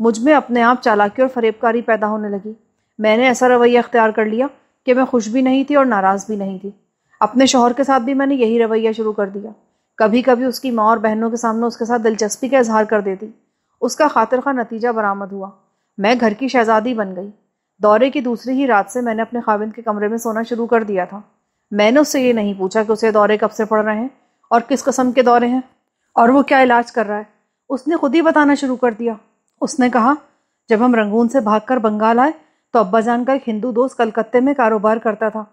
मुझ में अपने आप चालाकी और फरेबकारी पैदा होने लगी मैंने ऐसा रवैया अख्तियार कर लिया कि मैं खुश भी नहीं थी और नाराज़ भी नहीं थी अपने शोहर के साथ भी मैंने यही रवैया शुरू कर दिया कभी कभी उसकी माँ और बहनों के सामने उसके साथ दिलचस्पी का इजहार कर देती उसका खातिर खा नतीजा बरामद हुआ मैं घर की शहजादी बन गई दौरे की दूसरी ही रात से मैंने अपने खाविंद के कमरे में सोना शुरू कर दिया था मैंने उससे ये नहीं पूछा कि उसे दौरे कब से पड़ रहे हैं और किस कस्म के दौरे हैं और वो क्या इलाज कर रहा है उसने खुद ही बताना शुरू कर दिया उसने कहा जब हम रंगून से भागकर बंगाल आए तो अब्बाजान का एक हिंदू दोस्त कलकत्ते में कारोबार करता था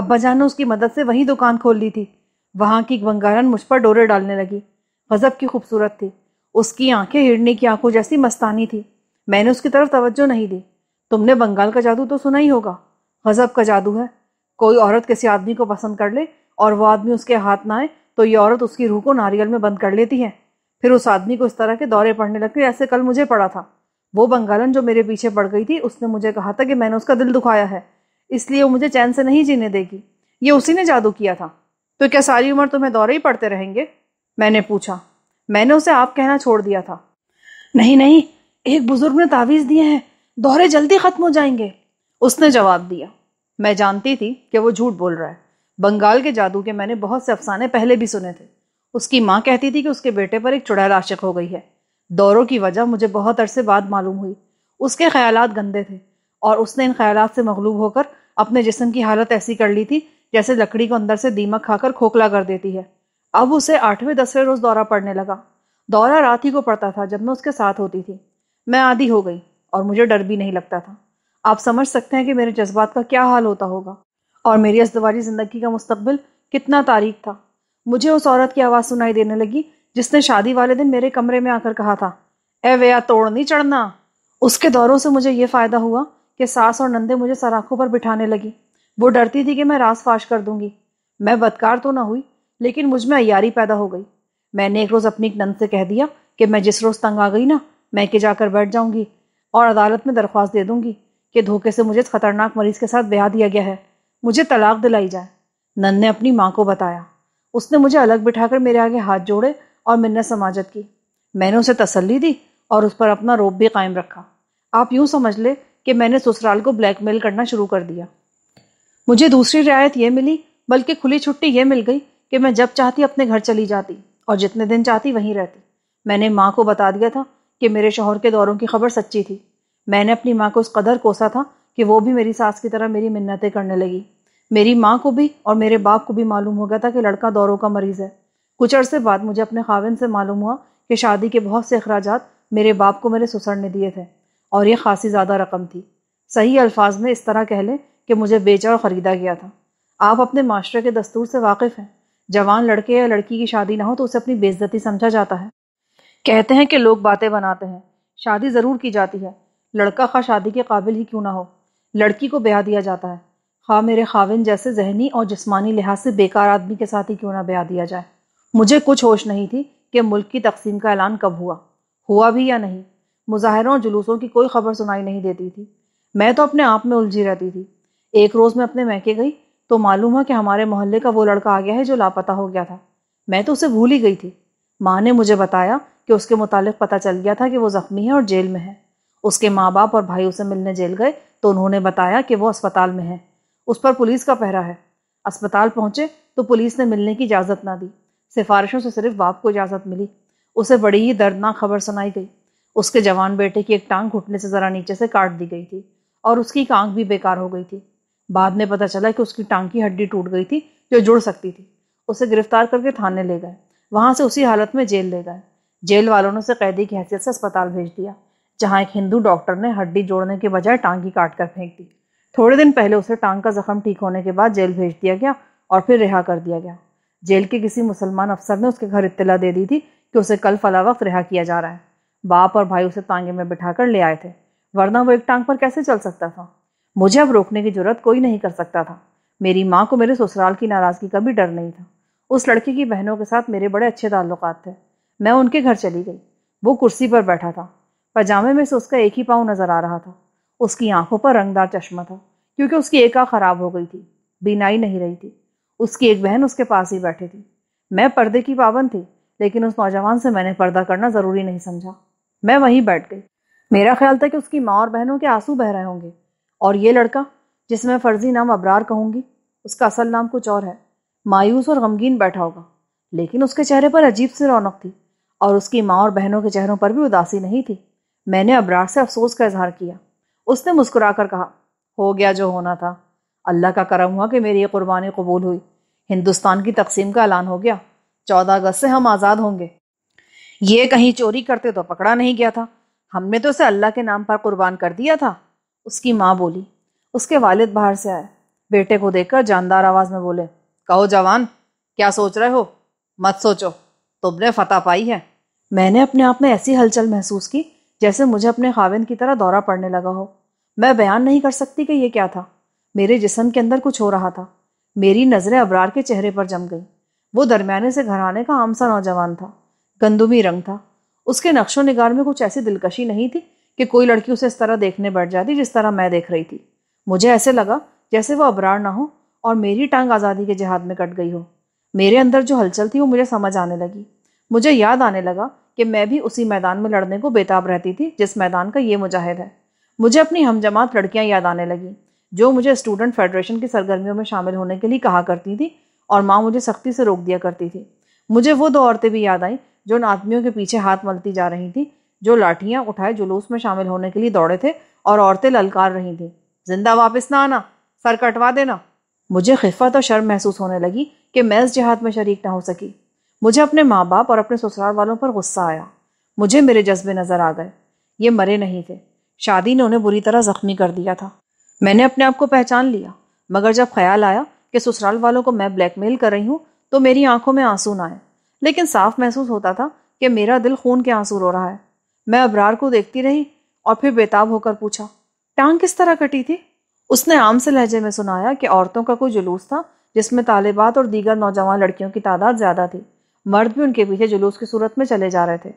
अब्बाजान ने उसकी मदद से वहीं दुकान खोल ली थी वहाँ की बंगारन मुझ पर डोरे डालने लगी गज़ब की खूबसूरत थी उसकी आंखें हिरनी की आंखों जैसी मस्तानी थी मैंने उसकी तरफ तवज्जो नहीं दी तुमने बंगाल का जादू तो सुना ही होगा गज़ब का जादू है कोई औरत किसी आदमी को पसंद कर ले और वो आदमी उसके हाथ ना आए तो ये औरत उसकी रूह को नारियल में बंद कर लेती है फिर उस आदमी को इस तरह के दौरे पड़ने लगे ऐसे कल मुझे पड़ा था वो बंगालन जो मेरे पीछे पड़ गई थी उसने मुझे कहा था कि मैंने उसका दिल दुखाया है इसलिए वो मुझे चैन से नहीं जीने देगी ये उसी ने जादू किया था तो क्या सारी उम्र तुम्हें दौरे ही पड़ते रहेंगे मैंने पूछा मैंने उसे आप कहना छोड़ दिया था नहीं नहीं एक बुजुर्ग ने तावीज़ दिए हैं दौरे जल्दी ख़त्म हो जाएंगे उसने जवाब दिया मैं जानती थी कि वो झूठ बोल रहा है बंगाल के जादू के मैंने बहुत से अफसाने पहले भी सुने थे उसकी माँ कहती थी कि उसके बेटे पर एक चुड़ैल आशिक हो गई है दौरों की वजह मुझे बहुत अरसे बाद मालूम हुई उसके ख्याल गंदे थे और उसने इन ख्याल से मगलूब होकर अपने जिसम की हालत ऐसी कर ली थी जैसे लकड़ी को अंदर से दीमक खाकर खोखला कर देती है अब उसे आठवें दसवें रोज़ दौरा पड़ने लगा दौरा रात ही को पड़ता था जब मैं उसके साथ होती थी मैं आधी हो गई और मुझे डर भी नहीं लगता था आप समझ सकते हैं कि मेरे जज्बात का क्या हाल होता होगा और मेरी असदवारी ज़िंदगी का मुस्तबिल कितना तारीख था मुझे उस औरत की आवाज़ सुनाई देने लगी जिसने शादी वाले दिन मेरे कमरे में आकर कहा था ए वया तोड़ नहीं चढ़ना उसके दौरों से मुझे ये फ़ायदा हुआ कि सास और नंदे मुझे सराखों पर बिठाने लगी वो डरती थी कि मैं रास फाश कर दूंगी मैं बदकार तो ना हुई लेकिन मुझ में अयारी पैदा हो गई मैंने एक रोज़ अपनी एक नंद से कह दिया कि मैं जिस रोज़ तंग आ गई ना मैं के जाकर बैठ जाऊंगी और अदालत में दरख्वास्त दे दूंगी कि धोखे से मुझे खतरनाक मरीज़ के साथ ब्याह दिया गया है मुझे तलाक दिलाई जाए नंद ने अपनी माँ को बताया उसने मुझे अलग बिठाकर मेरे आगे हाथ जोड़े और मिन्नत समाजत की मैंने उसे तसल्ली दी और उस पर अपना रोब भी कायम रखा आप यूँ समझ ले कि मैंने ससुराल को ब्लैकमेल करना शुरू कर दिया मुझे दूसरी रियायत यह मिली बल्कि खुली छुट्टी यह मिल गई कि मैं जब चाहती अपने घर चली जाती और जितने दिन चाहती वहीं रहती मैंने माँ को बता दिया था कि मेरे शोहर के दौरों की खबर सच्ची थी मैंने अपनी माँ को उस कदर कोसा था कि वो भी मेरी सास की तरह मेरी मिन्नतें करने लगी मेरी माँ को भी और मेरे बाप को भी मालूम हो गया था कि लड़का दौरों का मरीज़ है कुछ अरसे बाद मुझे अपने खाविन से मालूम हुआ कि शादी के बहुत से अखराज मेरे बाप को मेरे ससुर ने दिए थे और ये खासी ज़्यादा रकम थी सही अल्फाज में इस तरह कह लें कि मुझे बेचा और ख़रीदा गया था आप अपने माशरे के दस्तूर से वाकिफ़ हैं जवान लड़के या लड़की की शादी ना हो तो उसे अपनी बेजती समझा जाता है कहते हैं कि लोग बातें बनाते हैं शादी ज़रूर की जाती है लड़का खा शादी के काबिल ही क्यों ना हो लड़की को ब्याह दिया जाता है हाँ मेरे खाविन जैसे जहनी और जिसमानी लिहाज से बेकार आदमी के साथ ही क्यों ना ब्याह दिया जाए मुझे कुछ होश नहीं थी कि मुल्क की तकसीम का ऐलान कब हुआ हुआ भी या नहीं मुजाहरों और जुलूसों की कोई खबर सुनाई नहीं देती थी मैं तो अपने आप में उलझी रहती थी एक रोज़ मैं अपने महके गई तो मालूम हुआ कि हमारे मोहल्ले का वो लड़का आ गया है जो लापता हो गया था मैं तो उसे भूल ही गई थी माँ ने मुझे बताया कि उसके मुतालिक पता चल गया था कि वो ज़ख्मी है और जेल में है उसके माँ बाप और भाई उसे मिलने जेल गए तो उन्होंने बताया कि वो अस्पताल में है उस पर पुलिस का पहरा है अस्पताल पहुंचे तो पुलिस ने मिलने की इजाज़त ना दी सिफारिशों से सिर्फ बाप को इजाज़त मिली उसे बड़ी ही दर्दनाक खबर सुनाई गई उसके जवान बेटे की एक टांग घुटने से ज़रा नीचे से काट दी गई थी और उसकी एक भी बेकार हो गई थी बाद में पता चला कि उसकी टांग की हड्डी टूट गई थी जो जुड़ सकती थी उसे गिरफ्तार करके थाने ले गए वहाँ से उसी हालत में जेल ले गए जेल वालों ने उसे कैदी की हैसियत से अस्पताल भेज दिया जहाँ एक हिंदू डॉक्टर ने हड्डी जोड़ने के बजाय टांगी काट कर फेंक दी थोड़े दिन पहले उसे टांग का जख्म ठीक होने के बाद जेल भेज दिया गया और फिर रिहा कर दिया गया जेल के किसी मुसलमान अफसर ने उसके घर इत्तला दे दी थी कि उसे कल फला वक्त रिहा किया जा रहा है बाप और भाई उसे टांगे में बिठा ले आए थे वरना वो एक टांग पर कैसे चल सकता था मुझे अब रोकने की जरूरत कोई नहीं कर सकता था मेरी माँ को मेरे ससुराल की नाराज़गी का भी डर नहीं था उस लड़के की बहनों के साथ मेरे बड़े अच्छे ताल्लुक थे मैं उनके घर चली गई वो कुर्सी पर बैठा था पजामे में से उसका एक ही पाँव नज़र आ रहा था उसकी आंखों पर रंगदार चश्मा था क्योंकि उसकी एक आँख खराब हो गई थी बिनाई नहीं रही थी उसकी एक बहन उसके पास ही बैठी थी मैं पर्दे की पाबंद थी लेकिन उस नौजवान से मैंने पर्दा करना ज़रूरी नहीं समझा मैं वहीं बैठ गई मेरा ख्याल था कि उसकी माँ और बहनों के आंसू बह रहे होंगे और ये लड़का जिसे मैं फ़र्जी नाम अबरार कहूँगी उसका असल नाम कुछ और है मायूस और गमगीन बैठा होगा लेकिन उसके चेहरे पर अजीब सी रौनक थी और उसकी माँ और बहनों के चेहरों पर भी उदासी नहीं थी मैंने अबरार से अफसोस का इजहार किया उसने मुस्कुराकर कहा हो गया जो होना था अल्लाह का करम हुआ कि मेरी यह कुर्बानी कबूल हुई हिंदुस्तान की तकसीम का ऐलान हो गया चौदह अगस्त से हम आज़ाद होंगे ये कहीं चोरी करते तो पकड़ा नहीं गया था हमने तो उसे अल्लाह के नाम पर कुर्बान कर दिया था उसकी माँ बोली उसके वालिद बाहर से आए बेटे को देखकर जानदार आवाज़ में बोले कहो जवान क्या सोच रहे हो मत सोचो तुमने फतह पाई है मैंने अपने आप में ऐसी हलचल महसूस की जैसे मुझे अपने खाविंद की तरह दौरा पड़ने लगा हो मैं बयान नहीं कर सकती कि यह क्या था मेरे जिसम के अंदर कुछ हो रहा था मेरी नज़रें अबरार के चेहरे पर जम गई वो दरमियाने से घराने का आमसा नौजवान था गंदुमी रंग था उसके नक्शो निगार में कुछ ऐसी दिलकशी नहीं थी कि कोई लड़की उसे इस तरह देखने बैठ जाती जिस तरह मैं देख रही थी मुझे ऐसे लगा जैसे वो अबरार ना हो और मेरी टांग आज़ादी के जहाद में कट गई हो मेरे अंदर जो हलचल थी वो मुझे समझ आने लगी मुझे याद आने लगा कि मैं भी उसी मैदान में लड़ने को बेताब रहती थी जिस मैदान का ये मुजाहिद है मुझे अपनी हमजमात लड़कियाँ याद आने लगीं जो मुझे स्टूडेंट फेडरेशन की सरगर्मियों में शामिल होने के लिए कहा करती थी और माँ मुझे सख्ती से रोक दिया करती थी मुझे वो दो औरतें भी याद आईं जो उन आदमियों के पीछे हाथ मलती जा रही थी जो लाठियाँ उठाए जुलूस में शामिल होने के लिए दौड़े थे और औरतें ललकार रही थीं जिंदा वापस ना आना सर कटवा देना मुझे खिफत और शर्म महसूस होने लगी कि मैं इस जहाद में शरीक ना हो सकी मुझे अपने माँ बाप और अपने ससुराल वालों पर गुस्सा आया मुझे मेरे जज्बे नज़र आ गए ये मरे नहीं थे शादी ने उन्हें बुरी तरह ज़ख्मी कर दिया था मैंने अपने आप को पहचान लिया मगर जब ख्याल आया कि ससुराल वालों को मैं ब्लैकमेल कर रही हूँ तो मेरी आंखों में आंसू ना आए लेकिन साफ महसूस होता था कि मेरा दिल खून के आंसू रो रहा है मैं अबरार को देखती रही और फिर बेताब होकर पूछा टांग किस तरह कटी थी उसने आम से लहजे में सुनाया कि औरतों का कोई जुलूस था जिसमें तालिबात और दीगर नौजवान लड़कियों की तादाद ज़्यादा थी मर्द भी उनके पीछे जुलूस की सूरत में चले जा रहे थे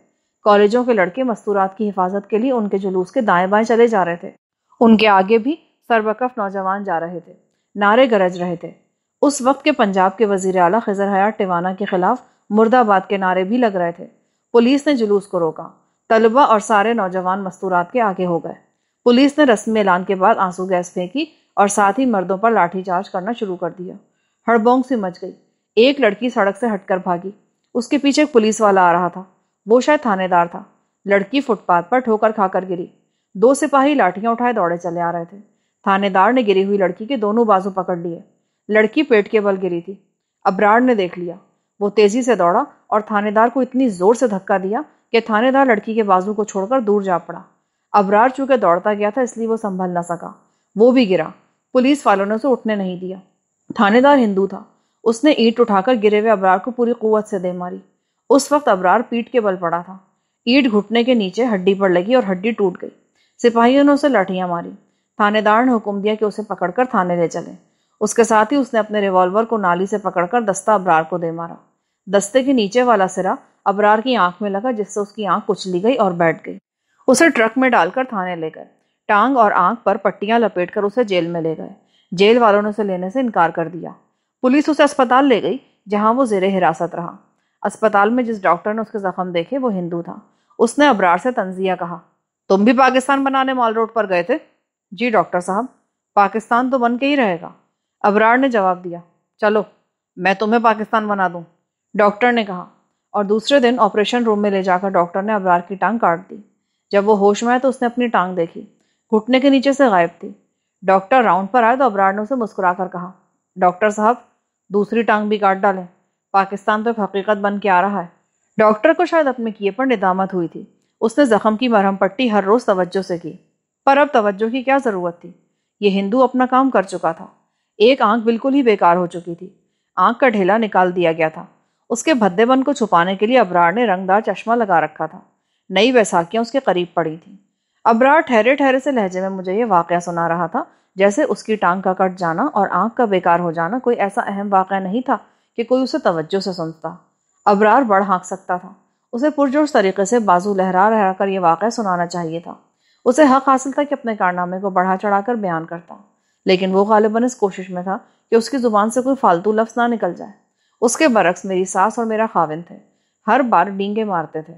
कॉलेजों के लड़के मस्तूरात की हिफाजत के लिए उनके जुलूस के दाएं बाएं चले जा रहे थे उनके आगे भी सरबकफ नौजवान जा रहे थे नारे गरज रहे थे उस वक्त के पंजाब के वजीर अला खजर हयात टिवाना के खिलाफ मुर्दाबाद के नारे भी लग रहे थे पुलिस ने जुलूस को रोका तलबा और सारे नौजवान मस्तूरात के आगे हो गए पुलिस ने रस्मी ऐलान के बाद आंसू गैस फेंकी और साथ ही मर्दों पर लाठीचार्ज करना शुरू कर दिया हड़बोंग सी मच गई एक लड़की सड़क से हटकर भागी उसके पीछे एक पुलिस वाला आ रहा था वो शायद थानेदार था लड़की फुटपाथ पर ठोकर खाकर गिरी दो सिपाही लाठियां उठाए दौड़े चले आ रहे थे थानेदार ने गिरी हुई लड़की के दोनों बाजू पकड़ लिए लड़की पेट के बल गिरी थी अब्राड ने देख लिया वो तेजी से दौड़ा और थानेदार को इतनी जोर से धक्का दिया कि थानेदार लड़की के बाजू को छोड़कर दूर जा पड़ा अब्रार चूंकि दौड़ता गया था इसलिए वो संभल ना सका वो भी गिरा पुलिस वालों ने उसे उठने नहीं दिया थानेदार हिंदू था उसने ईट उठाकर गिरे हुए अबरार को पूरी कुत से दे मारी उस वक्त अबरार पीठ के बल पड़ा था ईट घुटने के नीचे हड्डी पर लगी और हड्डी टूट गई सिपाहियों ने उसे लाठियां मारी थानेदार ने हुक्म दिया कि उसे पकड़कर थाने ले चले उसके साथ ही उसने अपने रिवॉल्वर को नाली से पकड़कर दस्ता अबरार को दे मारा दस्ते के नीचे वाला सिरा अबरार की आंख में लगा जिससे उसकी आंख कुचली गई और बैठ गई उसे ट्रक में डालकर थाने ले गए टांग और आंख पर पट्टियां लपेटकर उसे जेल में ले गए जेल वालों ने उसे लेने से इनकार कर दिया पुलिस उसे अस्पताल ले गई जहां वो जेर हिरासत रहा अस्पताल में जिस डॉक्टर ने उसके ज़ख्म देखे वो हिंदू था उसने अबरार से तंजिया कहा तुम भी पाकिस्तान बनाने मॉल रोड पर गए थे जी डॉक्टर साहब पाकिस्तान तो बन के ही रहेगा अबरार ने जवाब दिया चलो मैं तुम्हें पाकिस्तान बना दूँ डॉक्टर ने कहा और दूसरे दिन ऑपरेशन रूम में ले जाकर डॉक्टर ने अबरार की टांग काट दी जब वो होश में आया तो उसने अपनी टांग देखी घुटने के नीचे से गायब थी डॉक्टर राउंड पर आया तो अबरार ने उसे मुस्कुरा कर कहा डॉक्टर साहब दूसरी टांग भी काट डाले पाकिस्तान तो एक हकीकत बन के आ रहा है डॉक्टर को शायद अपने किए पर निदामत हुई थी उसने जख्म की मरहम पट्टी हर रोज़ तवज्जो से की पर अब तवज्जो की क्या ज़रूरत थी ये हिंदू अपना काम कर चुका था एक आंख बिल्कुल ही बेकार हो चुकी थी आंख का ढेला निकाल दिया गया था उसके भद्देबन को छुपाने के लिए अबरार ने रंगदार चश्मा लगा रखा था नई वैसाखियाँ उसके करीब पड़ी थी अबरार ठहरे ठहरे से लहजे में मुझे ये वाक़ सुना रहा था जैसे उसकी टांग का कट जाना और आंख का बेकार हो जाना कोई ऐसा अहम वाक़ नहीं था कि कोई उसे तवज्जो से सुनता अबरार बढ़ हाँक सकता था उसे पुरजोश तरीके से बाजू लहरा लहरा कर यह वाक़ सुनाना चाहिए था उसे हक हासिल था कि अपने कारनामे को बढ़ा चढ़ाकर बयान करता लेकिन वो गालिबा इस कोशिश में था कि उसकी ज़ुबान से कोई फालतू लफ्ज़ ना निकल जाए उसके बरक्स मेरी सास और मेरा खाविन थे हर बार डींगे मारते थे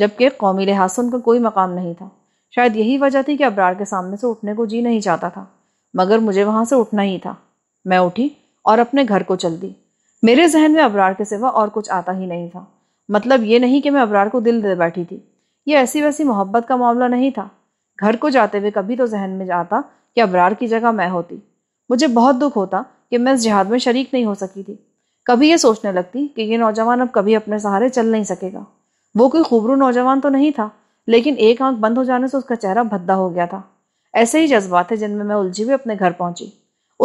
जबकि कौमी लिहाज से उनका कोई मकाम नहीं था शायद यही वजह थी कि अबरार के सामने से उठने को जी नहीं चाहता था मगर मुझे वहाँ से उठना ही था मैं उठी और अपने घर को चल दी मेरे जहन में अबरार के सिवा और कुछ आता ही नहीं था मतलब ये नहीं कि मैं अबरार को दिल दे बैठी थी ये ऐसी वैसी मोहब्बत का मामला नहीं था घर को जाते हुए कभी तो जहन में आता कि अबरार की जगह मैं होती मुझे बहुत दुख होता कि मैं इस जिहाद में शरीक नहीं हो सकी थी कभी ये सोचने लगती कि ये नौजवान अब कभी अपने सहारे चल नहीं सकेगा वो कोई खूबरू नौजवान तो नहीं था लेकिन एक आंख बंद हो जाने से उसका चेहरा भद्दा हो गया था ऐसे ही जज्बात थे जिनमें मैं उलझी हुई अपने घर पहुंची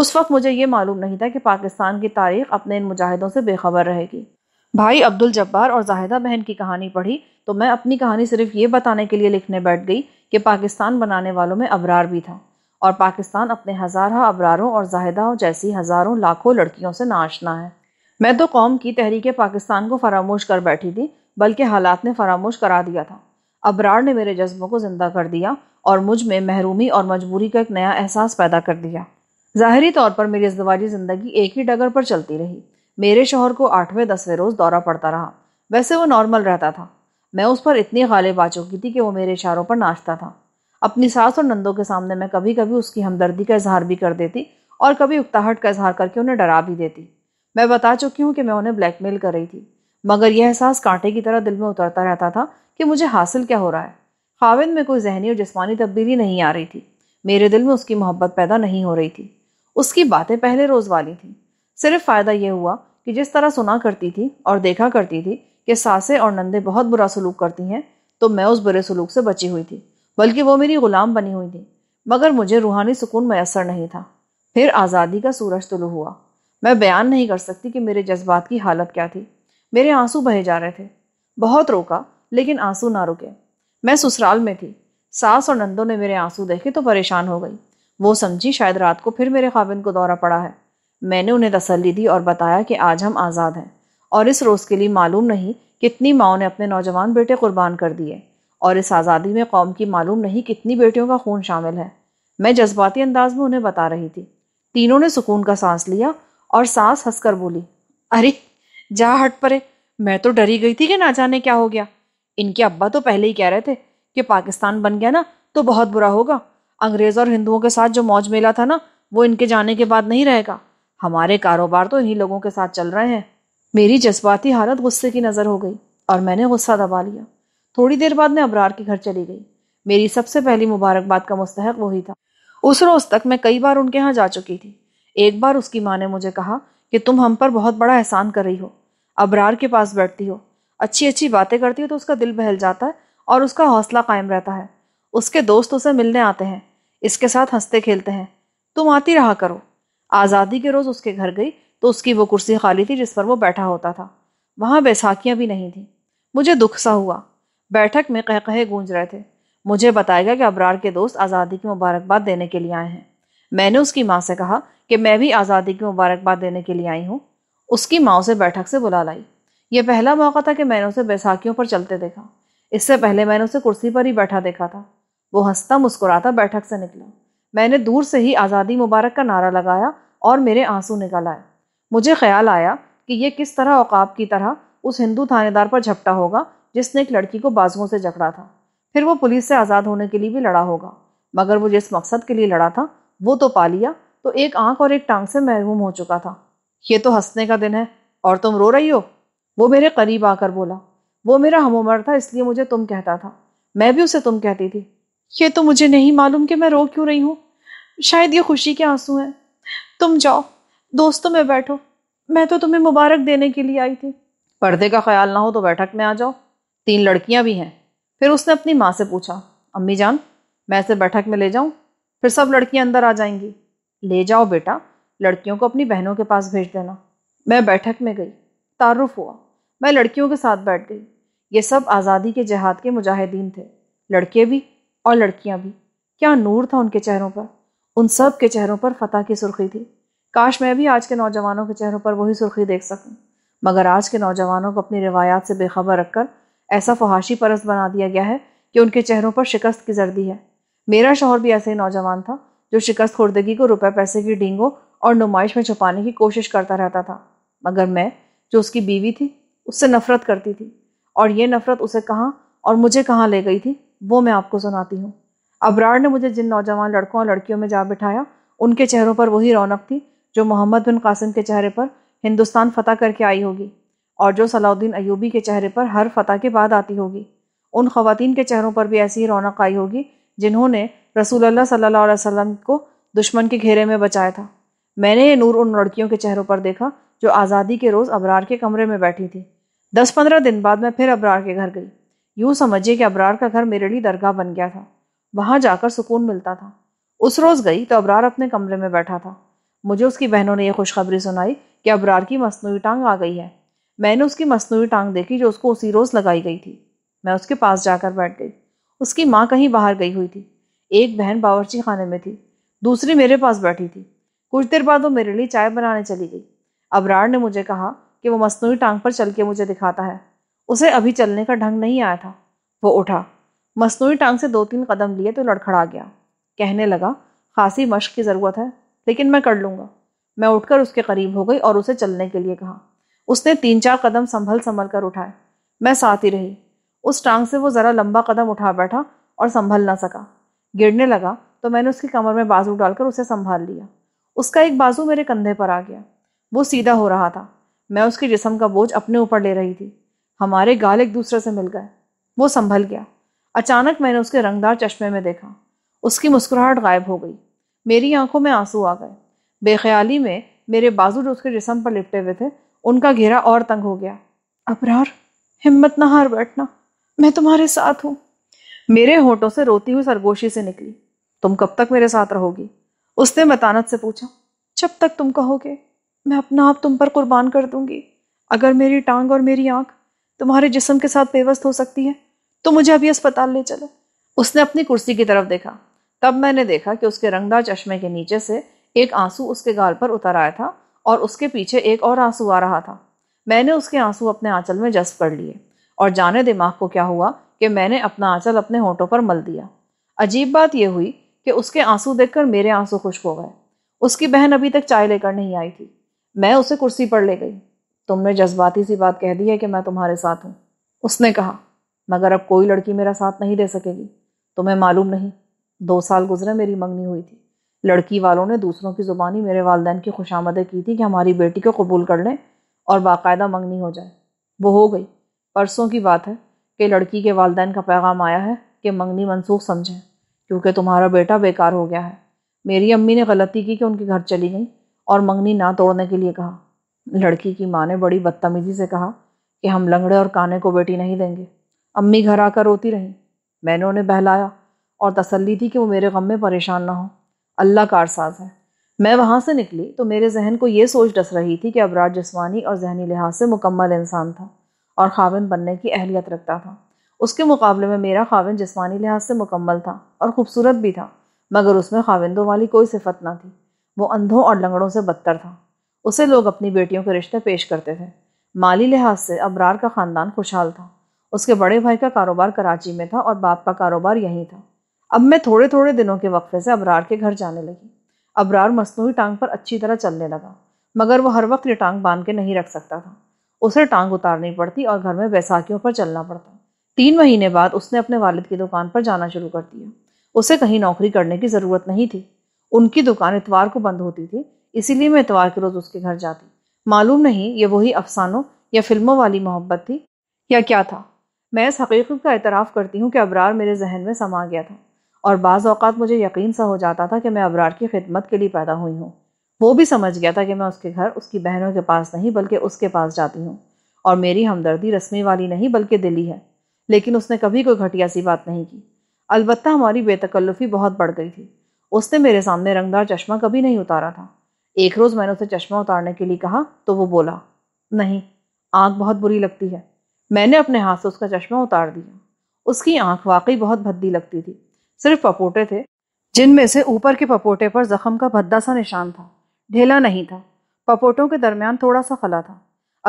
उस वक्त मुझे ये मालूम नहीं था कि पाकिस्तान की तारीख अपने इन मुजाहिदों से बेखबर रहेगी भाई अब्दुल जब्बार और जाहिदा बहन की कहानी पढ़ी तो मैं अपनी कहानी सिर्फ ये बताने के लिए लिखने बैठ गई कि पाकिस्तान बनाने वालों में अबरार भी था और पाकिस्तान अपने हजारों अबरारों और जाहिदाओं जैसी हज़ारों लाखों लड़कियों से नाशना है मैं तो कौम की तहरीक पाकिस्तान को फरामोश कर बैठी थी बल्कि हालात ने फरामोश करा दिया था अबरार ने मेरे जज्बों को ज़िंदा कर दिया और मुझ में महरूमी और मजबूरी का एक नया एहसास पैदा कर दिया ज़ाहरी तौर पर मेरी अजदवाजी ज़िंदगी एक ही डगर पर चलती रही मेरे शोहर को आठवें दसवें रोज़ दौरा पड़ता रहा वैसे वो नॉर्मल रहता था मैं उस पर इतनी गालिब आ चुकी थी कि वो मेरे इशारों पर नाचता था अपनी सास और नंदों के सामने मैं कभी कभी उसकी हमदर्दी का इजहार भी कर देती और कभी उकताहट का इजहार करके उन्हें डरा भी देती मैं बता चुकी हूँ कि मैं उन्हें ब्लैकमेल कर रही थी मगर यह एहसास कांटे की तरह दिल में उतरता रहता था कि मुझे हासिल क्या हो रहा है खाविन में कोई जहनी और जिसमानी तब्दीली नहीं आ रही थी मेरे दिल में उसकी मोहब्बत पैदा नहीं हो रही थी उसकी बातें पहले रोज़ वाली थीं सिर्फ फ़ायदा यह हुआ कि जिस तरह सुना करती थी और देखा करती थी कि सासे और नंदे बहुत बुरा सलूक करती हैं तो मैं उस बुरे सलूक से बची हुई थी बल्कि वो मेरी ग़ुलाम बनी हुई थी मगर मुझे रूहानी सुकून मैसर नहीं था फिर आज़ादी का सूरज तुलू हुआ मैं बयान नहीं कर सकती कि मेरे जज्बात की हालत क्या थी मेरे आंसू बहे जा रहे थे बहुत रोका लेकिन आंसू ना रुके मैं ससुराल में थी सास और नंदों ने मेरे आंसू देखे तो परेशान हो गई वो समझी शायद रात को फिर मेरे खाविन को दौरा पड़ा है मैंने उन्हें तसल्ली दी और बताया कि आज हम आज़ाद हैं और इस रोज़ के लिए मालूम नहीं कितनी माओ ने अपने नौजवान बेटे कुर्बान कर दिए और इस आज़ादी में कौम की मालूम नहीं कितनी बेटियों का खून शामिल है मैं जज्बाती अंदाज में उन्हें बता रही थी तीनों ने सुकून का सांस लिया और सांस हंसकर बोली अरे जा हट परे मैं तो डरी गई थी कि ना जाने क्या हो गया इनके अब्बा तो पहले ही कह रहे थे कि पाकिस्तान बन गया ना तो बहुत बुरा होगा अंग्रेज़ और हिंदुओं के साथ जो मौज मेला था ना वो इनके जाने के बाद नहीं रहेगा हमारे कारोबार तो इन्हीं लोगों के साथ चल रहे हैं मेरी जज्बाती हालत गुस्से की नज़र हो गई और मैंने गुस्सा दबा लिया थोड़ी देर बाद मैं अबरार के घर चली गई मेरी सबसे पहली मुबारकबाद का मुस्तक वही था उस रोज़ तक मैं कई बार उनके यहाँ जा चुकी थी एक बार उसकी माँ ने मुझे कहा कि तुम हम पर बहुत बड़ा एहसान कर रही हो अबरार के पास बैठती हो अच्छी अच्छी बातें करती है तो उसका दिल बहल जाता है और उसका हौसला कायम रहता है उसके दोस्त उसे मिलने आते हैं इसके साथ हंसते खेलते हैं तुम आती रहा करो आज़ादी के रोज़ उसके घर गई तो उसकी वो कुर्सी खाली थी जिस पर वो बैठा होता था वहाँ बैसाखियाँ भी नहीं थीं मुझे दुख सा हुआ बैठक में कह कहे गूंज रहे थे मुझे बताया गया कि अबरार के दोस्त आज़ादी की मुबारकबाद देने के लिए आए हैं मैंने उसकी माँ से कहा कि मैं भी आज़ादी की मुबारकबाद देने के लिए आई हूँ उसकी माँ उसे बैठक से बुला लाई यह पहला मौका था कि मैंने उसे बैसाखियों पर चलते देखा इससे पहले मैंने उसे कुर्सी पर ही बैठा देखा था वो हंसता मुस्कुराता बैठक से निकला मैंने दूर से ही आज़ादी मुबारक का नारा लगाया और मेरे आंसू निकल आए मुझे ख्याल आया कि यह किस तरह औकाब की तरह उस हिंदू थानेदार पर झपटा होगा जिसने एक लड़की को बाजुओं से जकड़ा था फिर वो पुलिस से आज़ाद होने के लिए भी लड़ा होगा मगर वो जिस मकसद के लिए लड़ा था वो तो पा लिया तो एक आंख और एक टांग से महरूम हो चुका था ये तो हंसने का दिन है और तुम रो रही हो वो मेरे करीब आकर बोला वो मेरा हम उम्र था इसलिए मुझे तुम कहता था मैं भी उसे तुम कहती थी ये तो मुझे नहीं मालूम कि मैं रो क्यों रही हूँ शायद ये खुशी के आंसू हैं तुम जाओ दोस्तों में बैठो मैं तो तुम्हें मुबारक देने के लिए आई थी पर्दे का ख्याल ना हो तो बैठक में आ जाओ तीन लड़कियाँ भी हैं फिर उसने अपनी माँ से पूछा अम्मी जान मैं इसे बैठक में ले जाऊँ फिर सब लड़कियाँ अंदर आ जाएंगी ले जाओ बेटा लड़कियों को अपनी बहनों के पास भेज देना मैं बैठक में गई तारुफ हुआ मैं लड़कियों के साथ बैठ गई ये सब आज़ादी के जहाद के मुजाहिदीन थे लड़के भी और लड़कियां भी क्या नूर था उनके चेहरों पर उन सब के चेहरों पर फतेह की सुर्खी थी काश मैं भी आज के नौजवानों के चेहरों पर वही सुर्खी देख सकूं मगर आज के नौजवानों को अपनी रिवायात से बेखबर रखकर ऐसा फहाशी परस्त बना दिया गया है कि उनके चेहरों पर शिकस्त की जर्दी है मेरा शोहर भी ऐसे ही नौजवान था जो शिकस्त खुर्दगी को रुपए पैसे की डींगों और नुमाइश में छुपाने की कोशिश करता रहता था मगर मैं जो उसकी बीवी थी उससे नफरत करती थी और ये नफरत उसे कहाँ और मुझे कहाँ ले गई थी वो मैं आपको सुनाती हूँ अबरार ने मुझे जिन नौजवान लड़कों और लड़कियों में जा बिठाया उनके चेहरों पर वही रौनक थी जो मोहम्मद बिन कासिम के चेहरे पर हिंदुस्तान फतह करके आई होगी और जो सलाउद्दीन अयूबी के चेहरे पर हर फतह के बाद आती होगी उन खवतिन के चेहरों पर भी ऐसी ही रौनक आई होगी जिन्होंने रसूल सल्लल्लाहु अलैहि वसल्लम को दुश्मन के घेरे में बचाया था मैंने ये नूर उन लड़कियों के चेहरों पर देखा जो आज़ादी के रोज़ अबरार के कमरे में बैठी थी दस पंद्रह दिन बाद मैं फिर अबरार के घर गई यूं समझिए कि अबरार का घर मेरे लिए दरगाह बन गया था वहां जाकर सुकून मिलता था उस रोज गई तो अबरार अपने कमरे में बैठा था मुझे उसकी बहनों ने यह खुशखबरी सुनाई कि अबरार की मसनू टांग आ गई है मैंने उसकी मसनू टांग देखी जो उसको उसी रोज लगाई गई थी मैं उसके पास जाकर बैठ गई उसकी माँ कहीं बाहर गई हुई थी एक बहन बावरची खाने में थी दूसरी मेरे पास बैठी थी कुछ देर बाद वो मेरे लिए चाय बनाने चली गई अबरार ने मुझे कहा कि वो मसनू टांग पर चल के मुझे दिखाता है उसे अभी चलने का ढंग नहीं आया था वो उठा मसनू टांग से दो तीन कदम लिए तो लड़खड़ा गया कहने लगा खासी मश्क की ज़रूरत है लेकिन मैं कर लूँगा मैं उठकर उसके करीब हो गई और उसे चलने के लिए कहा उसने तीन चार कदम संभल संभल कर उठाए मैं साथ ही रही उस टांग से वो ज़रा लंबा कदम उठा बैठा और संभल ना सका गिरने लगा तो मैंने उसकी कमर में बाजू डालकर उसे संभाल लिया उसका एक बाजू मेरे कंधे पर आ गया वो सीधा हो रहा था मैं उसके जिसम का बोझ अपने ऊपर ले रही थी हमारे गाल एक दूसरे से मिल गए वो संभल गया अचानक मैंने उसके रंगदार चश्मे में देखा उसकी मुस्कुराहट गायब हो गई मेरी आंखों में आंसू आ गए बेख्याली में मेरे बाजू जो उसके जिसम पर लिपटे हुए थे उनका घेरा और तंग हो गया अपरार हिम्मत ना हार बैठना मैं तुम्हारे साथ हूँ मेरे होठों से रोती हुई सरगोशी से निकली तुम कब तक मेरे साथ रहोगी उसने मतानत से पूछा जब तक तुम कहोगे मैं अपना आप तुम पर कुर्बान कर दूंगी अगर मेरी टांग और मेरी आंख तुम्हारे जिस्म के साथ पेवस्त हो सकती है तो मुझे अभी अस्पताल ले चलो उसने अपनी कुर्सी की तरफ देखा तब मैंने देखा कि उसके रंगदार चश्मे के नीचे से एक आंसू उसके गाल पर उतर आया था और उसके पीछे एक और आंसू आ रहा था मैंने उसके आंसू अपने आंचल में जस कर लिए और जाने दिमाग को क्या हुआ कि मैंने अपना आंचल अपने होठों पर मल दिया अजीब बात यह हुई कि उसके आंसू देखकर मेरे आंसू खुश्क हो गए उसकी बहन अभी तक चाय लेकर नहीं आई थी मैं उसे कुर्सी पर ले गई तुमने जज्बाती सी बात कह दी है कि मैं तुम्हारे साथ हूँ उसने कहा मगर अब कोई लड़की मेरा साथ नहीं दे सकेगी तुम्हें मालूम नहीं दो साल गुजरे मेरी मंगनी हुई थी लड़की वालों ने दूसरों की ज़ुबानी मेरे वालदेन की खुश की थी कि हमारी बेटी को कबूल कर लें और बाकायदा मंगनी हो जाए वो हो गई परसों की बात है कि लड़की के वालदेन का पैगाम आया है कि मंगनी मनसूख समझें क्योंकि तुम्हारा बेटा बेकार हो गया है मेरी अम्मी ने गलती की कि उनके घर चली गई और मंगनी ना तोड़ने के लिए कहा लड़की की माँ ने बड़ी बदतमीजी से कहा कि हम लंगड़े और काने को बेटी नहीं देंगे अम्मी घर आकर रोती रहीं मैंने उन्हें बहलाया और तसल्ली दी कि वो मेरे गम में परेशान ना हो अल्लाह कारसाज है मैं वहाँ से निकली तो मेरे जहन को ये सोच डस रही थी कि अबराज जिसमानी और जहनी लिहाज से मुकम्मल इंसान था और खाविन बनने की अहलियत रखता था उसके मुकाबले में मेरा खाविन जिसमानी लिहाज से मुकम्मल था और खूबसूरत भी था मगर उसमें खाविंदों वाली कोई सिफत ना थी वो अंधों और लंगड़ों से बदतर था उसे लोग अपनी बेटियों के रिश्ते पेश करते थे माली लिहाज से अबरार का ख़ानदान खुशहाल था उसके बड़े भाई का कारोबार कराची में था और बाप का कारोबार यहीं था अब मैं थोड़े थोड़े दिनों के वक्फे से अबरार के घर जाने लगी अबरार मसनू टांग पर अच्छी तरह चलने लगा मगर वह हर वक्त ये टांग बांध के नहीं रख सकता था उसे टांग उतारनी पड़ती और घर में बैसाखियों पर चलना पड़ता तीन महीने बाद उसने अपने वालिद की दुकान पर जाना शुरू कर दिया उसे कहीं नौकरी करने की ज़रूरत नहीं थी उनकी दुकान इतवार को बंद होती थी इसीलिए मैं इतवार के रोज़ उसके घर जाती मालूम नहीं ये वही अफसानों या फिल्मों वाली मोहब्बत थी या क्या था मैं इस हकीकत का एतराफ़ करती हूँ कि अबरार मेरे जहन में समा गया था और बाज़ अवत मुझे यकीन सा हो जाता था कि मैं अबरार की खिदमत के लिए पैदा हुई हूँ वो भी समझ गया था कि मैं उसके घर उसकी बहनों के पास नहीं बल्कि उसके पास जाती हूँ और मेरी हमदर्दी रस्मी वाली नहीं बल्कि दिली है लेकिन उसने कभी कोई घटिया सी बात नहीं की अलबत्त हमारी बेतकल्लुफ़ी बहुत बढ़ गई थी उसने मेरे सामने रंगदार चश्मा कभी नहीं उतारा था एक रोज़ मैंने उसे चश्मा उतारने के लिए कहा तो वो बोला नहीं आँख बहुत बुरी लगती है मैंने अपने हाथ से उसका चश्मा उतार दिया उसकी आँख वाकई बहुत भद्दी लगती थी सिर्फ पपोटे थे जिनमें से ऊपर के पपोटे पर जख्म का भद्दा सा निशान था ढेला नहीं था पपोटों के दरमियान थोड़ा सा खला था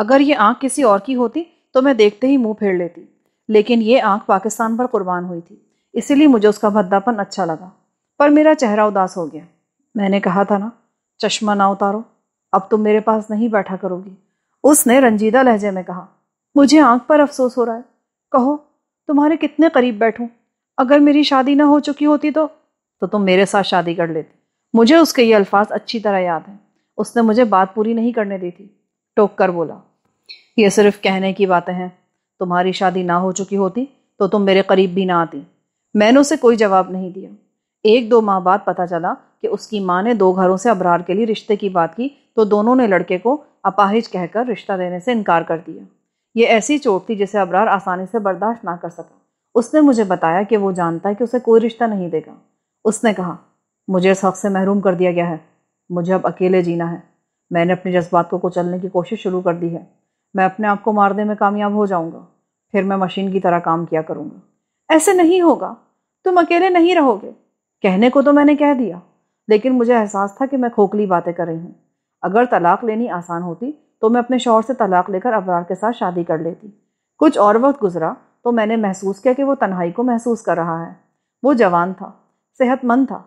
अगर ये आँख किसी और की होती तो मैं देखते ही मुंह फेर लेती लेकिन ये आँख पाकिस्तान पर कुर्बान हुई थी इसीलिए मुझे उसका भद्दापन अच्छा लगा पर मेरा चेहरा उदास हो गया मैंने कहा था ना चश्मा ना उतारो अब तुम मेरे पास नहीं बैठा करोगी उसने रंजीदा लहजे में कहा मुझे आंख पर अफसोस हो रहा है कहो तुम्हारे कितने करीब बैठूं अगर मेरी शादी ना हो चुकी होती तो तो तुम मेरे साथ शादी कर लेती मुझे उसके ये अल्फाज अच्छी तरह याद हैं उसने मुझे बात पूरी नहीं करने दी थी टोक कर बोला ये सिर्फ कहने की बातें हैं तुम्हारी शादी ना हो चुकी होती तो तुम मेरे करीब भी ना आती मैंने उसे कोई जवाब नहीं दिया एक दो माह बाद पता चला कि उसकी माँ ने दो घरों से अबरार के लिए रिश्ते की बात की तो दोनों ने लड़के को अपाहिज कहकर रिश्ता देने से इनकार कर दिया ये ऐसी चोट थी जिसे अबरार आसानी से बर्दाश्त ना कर सका उसने मुझे बताया कि वो जानता है कि उसे कोई रिश्ता नहीं देगा उसने कहा मुझे इस हक से महरूम कर दिया गया है मुझे अब अकेले जीना है मैंने अपने जज्बात को कुचलने की कोशिश शुरू कर दी है मैं अपने आप को मारने में कामयाब हो जाऊंगा फिर मैं मशीन की तरह काम किया करूंगा ऐसे नहीं होगा तुम अकेले नहीं रहोगे कहने को तो मैंने कह दिया लेकिन मुझे एहसास था कि मैं खोखली बातें कर रही हूँ अगर तलाक लेनी आसान होती तो मैं अपने शौहर से तलाक लेकर अबरार के साथ शादी कर लेती कुछ और वक्त गुजरा तो मैंने महसूस किया कि वो तन्हाई को महसूस कर रहा है वो जवान था सेहतमंद था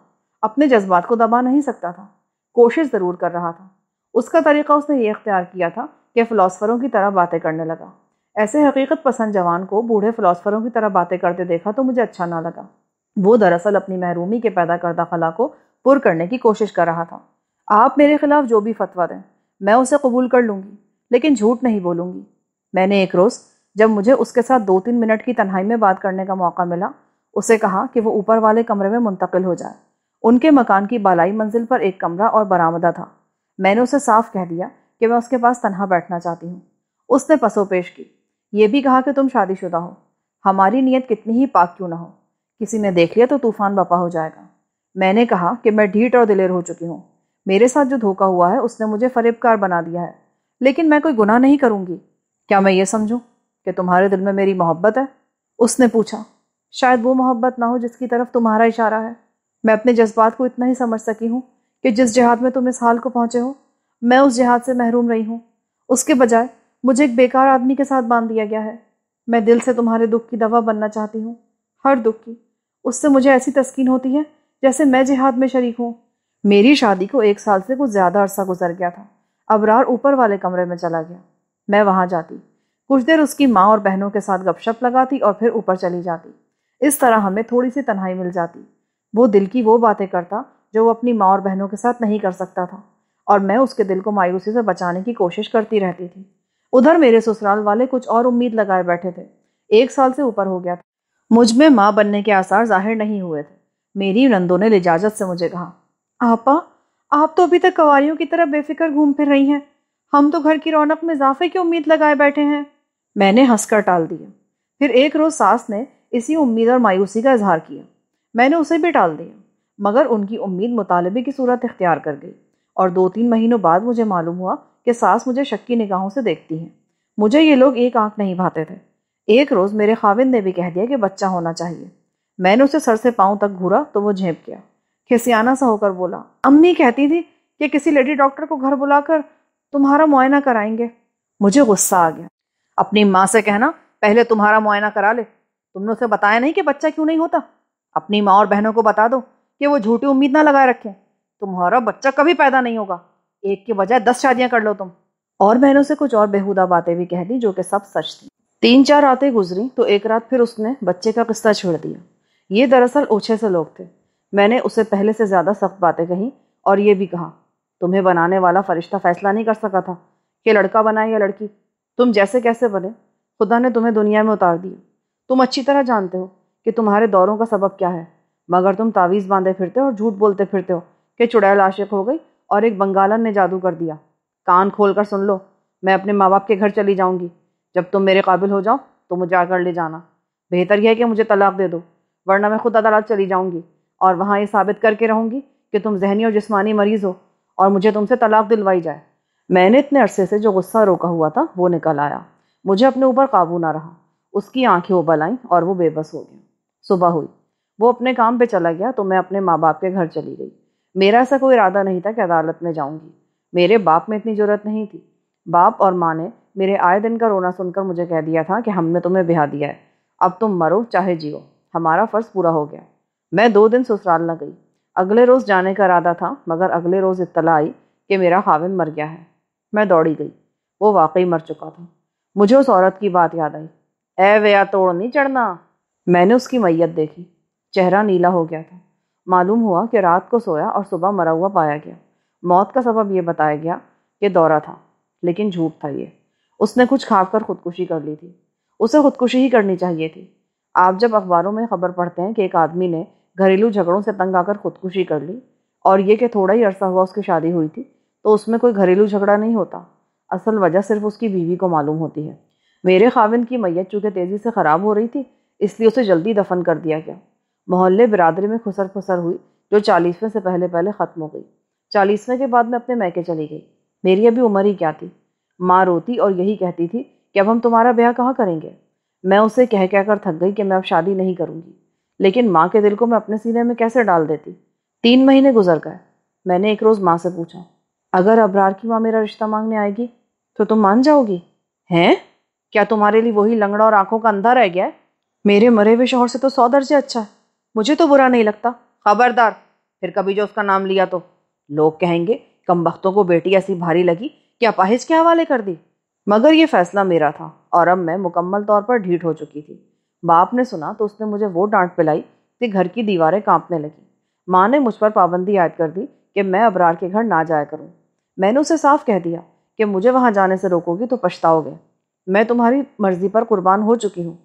अपने जज्बात को दबा नहीं सकता था कोशिश ज़रूर कर रहा था उसका तरीका उसने ये अख्तियार किया था कि फ़िलासफ़रों की तरह बातें करने लगा ऐसे हकीकत पसंद जवान को बूढ़े फ़िलासफ़रों की तरह बातें करते देखा तो मुझे अच्छा ना लगा वो दरअसल अपनी महरूमी के पैदा करदा खला को पुर करने की कोशिश कर रहा था आप मेरे खिलाफ जो भी फतवा दें मैं उसे कबूल कर लूँगी लेकिन झूठ नहीं बोलूँगी मैंने एक रोज़ जब मुझे उसके साथ दो तीन मिनट की तन्हाई में बात करने का मौका मिला उसे कहा कि वो ऊपर वाले कमरे में मुंतकिल हो जाए उनके मकान की बालाई मंजिल पर एक कमरा और बरामदा था मैंने उसे साफ कह दिया कि मैं उसके पास तनहा बैठना चाहती हूँ उसने पसोपेश की यह भी कहा कि तुम शादीशुदा हो हमारी नीयत कितनी ही पाक क्यों ना हो किसी ने देख लिया तो तूफान बपा हो जाएगा मैंने कहा कि मैं ढीठ और दिलेर हो चुकी हूँ मेरे साथ जो धोखा हुआ है उसने मुझे फरेबकार बना दिया है लेकिन मैं कोई गुनाह नहीं करूँगी क्या मैं ये समझूँ कि तुम्हारे दिल में मेरी मोहब्बत है उसने पूछा शायद वो मोहब्बत ना हो जिसकी तरफ तुम्हारा इशारा है मैं अपने जज्बात को इतना ही समझ सकी हूँ कि जिस जहाद में तुम इस हाल को पहुँचे हो मैं उस जहाद से महरूम रही हूँ उसके बजाय मुझे एक बेकार आदमी के साथ बांध दिया गया है मैं दिल से तुम्हारे दुख की दवा बनना चाहती हूँ हर दुख की उससे मुझे ऐसी तस्कीन होती है जैसे मैं जिहाद में शरीक हूँ मेरी शादी को एक साल से कुछ ज़्यादा अरसा गुजर गया था अबरार ऊपर वाले कमरे में चला गया मैं वहाँ जाती कुछ देर उसकी माँ और बहनों के साथ गपशप लगाती और फिर ऊपर चली जाती इस तरह हमें थोड़ी सी तन्हाई मिल जाती वो दिल की वो बातें करता जो वो अपनी माँ और बहनों के साथ नहीं कर सकता था और मैं उसके दिल को मायूसी से बचाने की कोशिश करती रहती थी उधर मेरे ससुराल वाले कुछ और उम्मीद लगाए बैठे थे एक साल से ऊपर हो गया था मुझ में माँ बनने के आसार जाहिर नहीं हुए थे मेरी नंदों ने लिजाजत से मुझे कहा आपा आप तो अभी तक कवारियों की तरह बेफिक्र घूम फिर रही हैं हम तो घर की रौनक में इजाफे की उम्मीद लगाए बैठे हैं मैंने हंसकर टाल दिया फिर एक रोज़ सास ने इसी उम्मीद और मायूसी का इजहार किया मैंने उसे भी टाल दिया मगर उनकी उम्मीद मुतालबे की सूरत इख्तियार कर गई और दो तीन महीनों बाद मुझे मालूम हुआ कि सास मुझे शक्की निगाहों से देखती हैं मुझे ये लोग एक आंख नहीं भाते थे एक रोज़ मेरे खाविंद ने भी कह दिया कि बच्चा होना चाहिए मैंने उसे सर से पाँव तक घूरा तो वो झेप गया खिसियाना सा होकर बोला अम्मी कहती थी कि किसी लेडी डॉक्टर को घर बुलाकर तुम्हारा मुआयना कराएंगे मुझे गुस्सा आ गया अपनी माँ से कहना पहले तुम्हारा मुआयना करा ले तुमने उसे बताया नहीं कि बच्चा क्यों नहीं होता अपनी माँ और बहनों को बता दो कि वो झूठी उम्मीद ना लगाए रखें तुम्हारा बच्चा कभी पैदा नहीं होगा एक के बजाय दस शादियाँ कर लो तुम और मैंने उसे कुछ और बेहुदा बातें भी कह दी जो कि सब सच थी तीन चार रातें गुजरी तो एक रात फिर उसने बच्चे का किस्सा छोड़ दिया ये दरअसल ओछे से लोग थे मैंने उसे पहले से ज़्यादा सख्त बातें कहीं और ये भी कहा तुम्हें बनाने वाला फरिश्ता फैसला नहीं कर सका था कि लड़का बनाए या लड़की तुम जैसे कैसे बने खुदा ने तुम्हें दुनिया में उतार दिया तुम अच्छी तरह जानते हो कि तुम्हारे दौरों का सबब क्या है मगर तुम तावीज़ बांधे फिरते हो और झूठ बोलते फिरते हो कि चुड़ैल आशिक हो गई और एक बंगालन ने जादू कर दिया कान खोल कर सुन लो मैं अपने माँ बाप के घर चली जाऊँगी जब तुम मेरे काबिल हो जाओ तो मुझे आकर ले जाना बेहतर यह है कि मुझे तलाक दे दो वरना मैं खुद अदालत चली जाऊँगी और वहाँ ये साबित करके रहूँगी कि तुम जहनी और जिसमानी मरीज़ हो और मुझे तुमसे तलाक दिलवाई जाए मैंने इतने अरसे से जो गुस्सा रोका हुआ था वो निकल आया मुझे अपने ऊपर काबू ना रहा उसकी आंखें उबल आईं और वो बेबस हो गया सुबह हुई वो अपने काम पे चला गया तो मैं अपने माँ बाप के घर चली गई मेरा ऐसा कोई इरादा नहीं था कि अदालत में जाऊँगी मेरे बाप में इतनी ज़रूरत नहीं थी बाप और माँ ने मेरे आए दिन का रोना सुनकर मुझे कह दिया था कि हमने तुम्हें ब्याह दिया है अब तुम मरो चाहे जियो हमारा फ़र्ज़ पूरा हो गया मैं दो दिन ससुराल न गई अगले रोज़ जाने का इरादा था मगर अगले रोज़ इतला आई कि मेरा हाविन मर गया है मैं दौड़ी गई वो वाकई मर चुका था मुझे उस औरत की बात याद आई ए वया तोड़ नहीं चढ़ना मैंने उसकी मैयत देखी चेहरा नीला हो गया था मालूम हुआ कि रात को सोया और सुबह मरा हुआ पाया गया मौत का सबब यह बताया गया कि दौरा था लेकिन झूठ था ये उसने कुछ खाकर खुदकुशी कर ली थी उसे खुदकुशी ही करनी चाहिए थी आप जब अखबारों में खबर पढ़ते हैं कि एक आदमी ने घरेलू झगड़ों से तंग आकर खुदकुशी कर ली और ये कि थोड़ा ही अरसा हुआ उसकी शादी हुई थी तो उसमें कोई घरेलू झगड़ा नहीं होता असल वजह सिर्फ उसकी बीवी को मालूम होती है मेरे खाविन की मैयत चूँकि तेज़ी से ख़राब हो रही थी इसलिए उसे जल्दी दफन कर दिया गया मोहल्ले बिरादरी में खुसर फुसर हुई जो चालीसवें से पहले पहले ख़त्म हो गई चालीसवें के बाद मैं अपने मैके चली गई मेरी अभी उम्र ही क्या थी माँ रोती और यही कहती थी कि अब हम तुम्हारा ब्याह कहाँ करेंगे मैं उसे कह कहकर थक गई कि मैं अब शादी नहीं करूँगी लेकिन माँ के दिल को मैं अपने सीने में कैसे डाल देती तीन महीने गुजर गए मैंने एक रोज़ माँ से पूछा अगर अबरार की माँ मेरा रिश्ता मांगने आएगी तो तुम मान जाओगी हैं क्या तुम्हारे लिए वही लंगड़ा और आंखों का अंधा रह गया है मेरे मरे हुए शोहर से तो सौ दर्जे अच्छा है मुझे तो बुरा नहीं लगता खबरदार फिर कभी जो उसका नाम लिया तो लोग कहेंगे कम को बेटी ऐसी भारी लगी क्या पाहिज के हवाले कर दी मगर ये फैसला मेरा था और अब मैं मुकम्मल तौर पर ढीठ हो चुकी थी बाप ने सुना तो उसने मुझे वो डांट पिलाई कि घर की दीवारें कांपने लगी माँ ने मुझ पर पाबंदी आयद कर दी कि मैं अबरार के घर ना जाया करूँ मैंने उसे साफ कह दिया कि मुझे वहाँ जाने से रोकोगी तो पछताओगे मैं तुम्हारी मर्ज़ी पर कुर्बान हो चुकी हूँ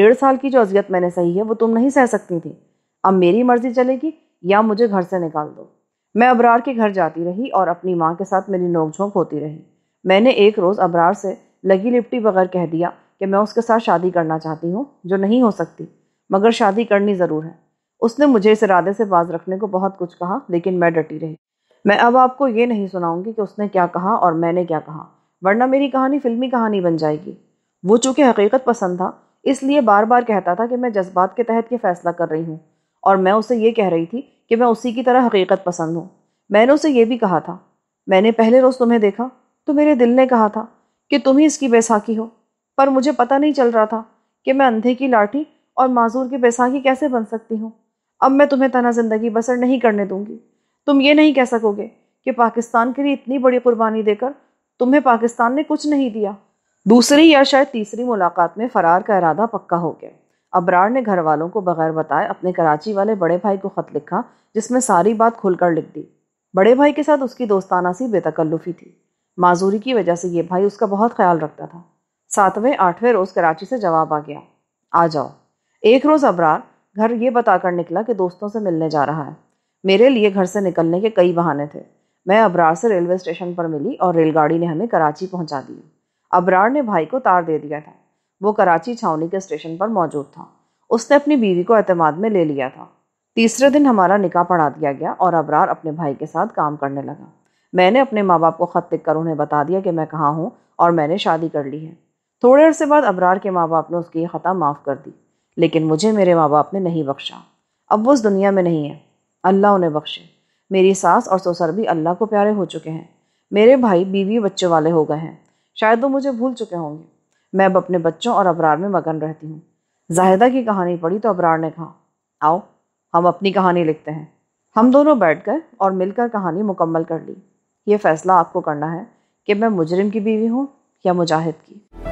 डेढ़ साल की जो अजियत मैंने सही है वो तुम नहीं सह सकती थी अब मेरी मर्ज़ी चलेगी या मुझे घर से निकाल दो मैं अबरार के घर जाती रही और अपनी माँ के साथ मेरी नोकझोंक होती रही मैंने एक रोज़ अबरार से लगी लिपटी बगैर कह दिया कि मैं उसके साथ शादी करना चाहती हूँ जो नहीं हो सकती मगर शादी करनी ज़रूर है उसने मुझे इस इरादे से बाज रखने को बहुत कुछ कहा लेकिन मैं डटी रही मैं अब आपको ये नहीं सुनाऊंगी कि उसने क्या कहा और मैंने क्या कहा वरना मेरी कहानी फिल्मी कहानी बन जाएगी वो चूँकि हकीकत पसंद था इसलिए बार बार कहता था कि मैं जज्बात के तहत ये फैसला कर रही हूँ और मैं उसे ये कह रही थी कि मैं उसी की तरह हकीकत पसंद हूँ मैंने उसे यह भी कहा था मैंने पहले रोज़ तुम्हें देखा तो मेरे दिल ने कहा था कि तुम ही इसकी बैसाखी हो पर मुझे पता नहीं चल रहा था कि मैं अंधे की लाठी और माजूर की बैसाखी कैसे बन सकती हूँ अब मैं तुम्हें तना ज़िंदगी बसर नहीं करने दूंगी तुम ये नहीं कह सकोगे कि पाकिस्तान के लिए इतनी बड़ी कुर्बानी देकर तुम्हें पाकिस्तान ने कुछ नहीं दिया दूसरी या शायद तीसरी मुलाकात में फरार का इरादा पक्का हो गया अबरार ने घर वालों को बगैर बताए अपने कराची वाले बड़े भाई को ख़त लिखा जिसमें सारी बात खुलकर लिख दी बड़े भाई के साथ उसकी दोस्ताना सी बेतकल्लुफी थी माजूरी की वजह से ये भाई उसका बहुत ख्याल रखता था सातवें आठवें रोज़ कराची से जवाब आ गया आ जाओ एक रोज़ अबरार घर ये बताकर निकला कि दोस्तों से मिलने जा रहा है मेरे लिए घर से निकलने के कई बहाने थे मैं अबरार से रेलवे स्टेशन पर मिली और रेलगाड़ी ने हमें कराची पहुंचा दी अबरार ने भाई को तार दे दिया था वो कराची छावनी के स्टेशन पर मौजूद था उसने अपनी बीवी को अतमाद में ले लिया था तीसरे दिन हमारा निकाह पढ़ा दिया गया और अबरार अपने भाई के साथ काम करने लगा मैंने अपने माँ बाप को ख़त लिख कर उन्हें बता दिया कि मैं कहाँ हूँ और मैंने शादी कर ली है थोड़े अरसे बाद अबरार के माँ बाप ने उसकी ख़ता माफ़ कर दी लेकिन मुझे मेरे माँ बाप ने नहीं बख्शा अब वो उस दुनिया में नहीं है अल्लाह उन्हें बख्शे मेरी सास और ससुर भी अल्लाह को प्यारे हो चुके हैं मेरे भाई बीवी बच्चे वाले हो गए हैं शायद वो मुझे भूल चुके होंगे मैं अब अपने बच्चों और अबरार में मगन रहती हूँ जाहिदा की कहानी पढ़ी तो अबरार ने कहा आओ हम अपनी कहानी लिखते हैं हम दोनों बैठ गए और मिलकर कहानी मुकम्मल कर ली ये फ़ैसला आपको करना है कि मैं मुजरिम की बीवी हूँ या मुजाहिद की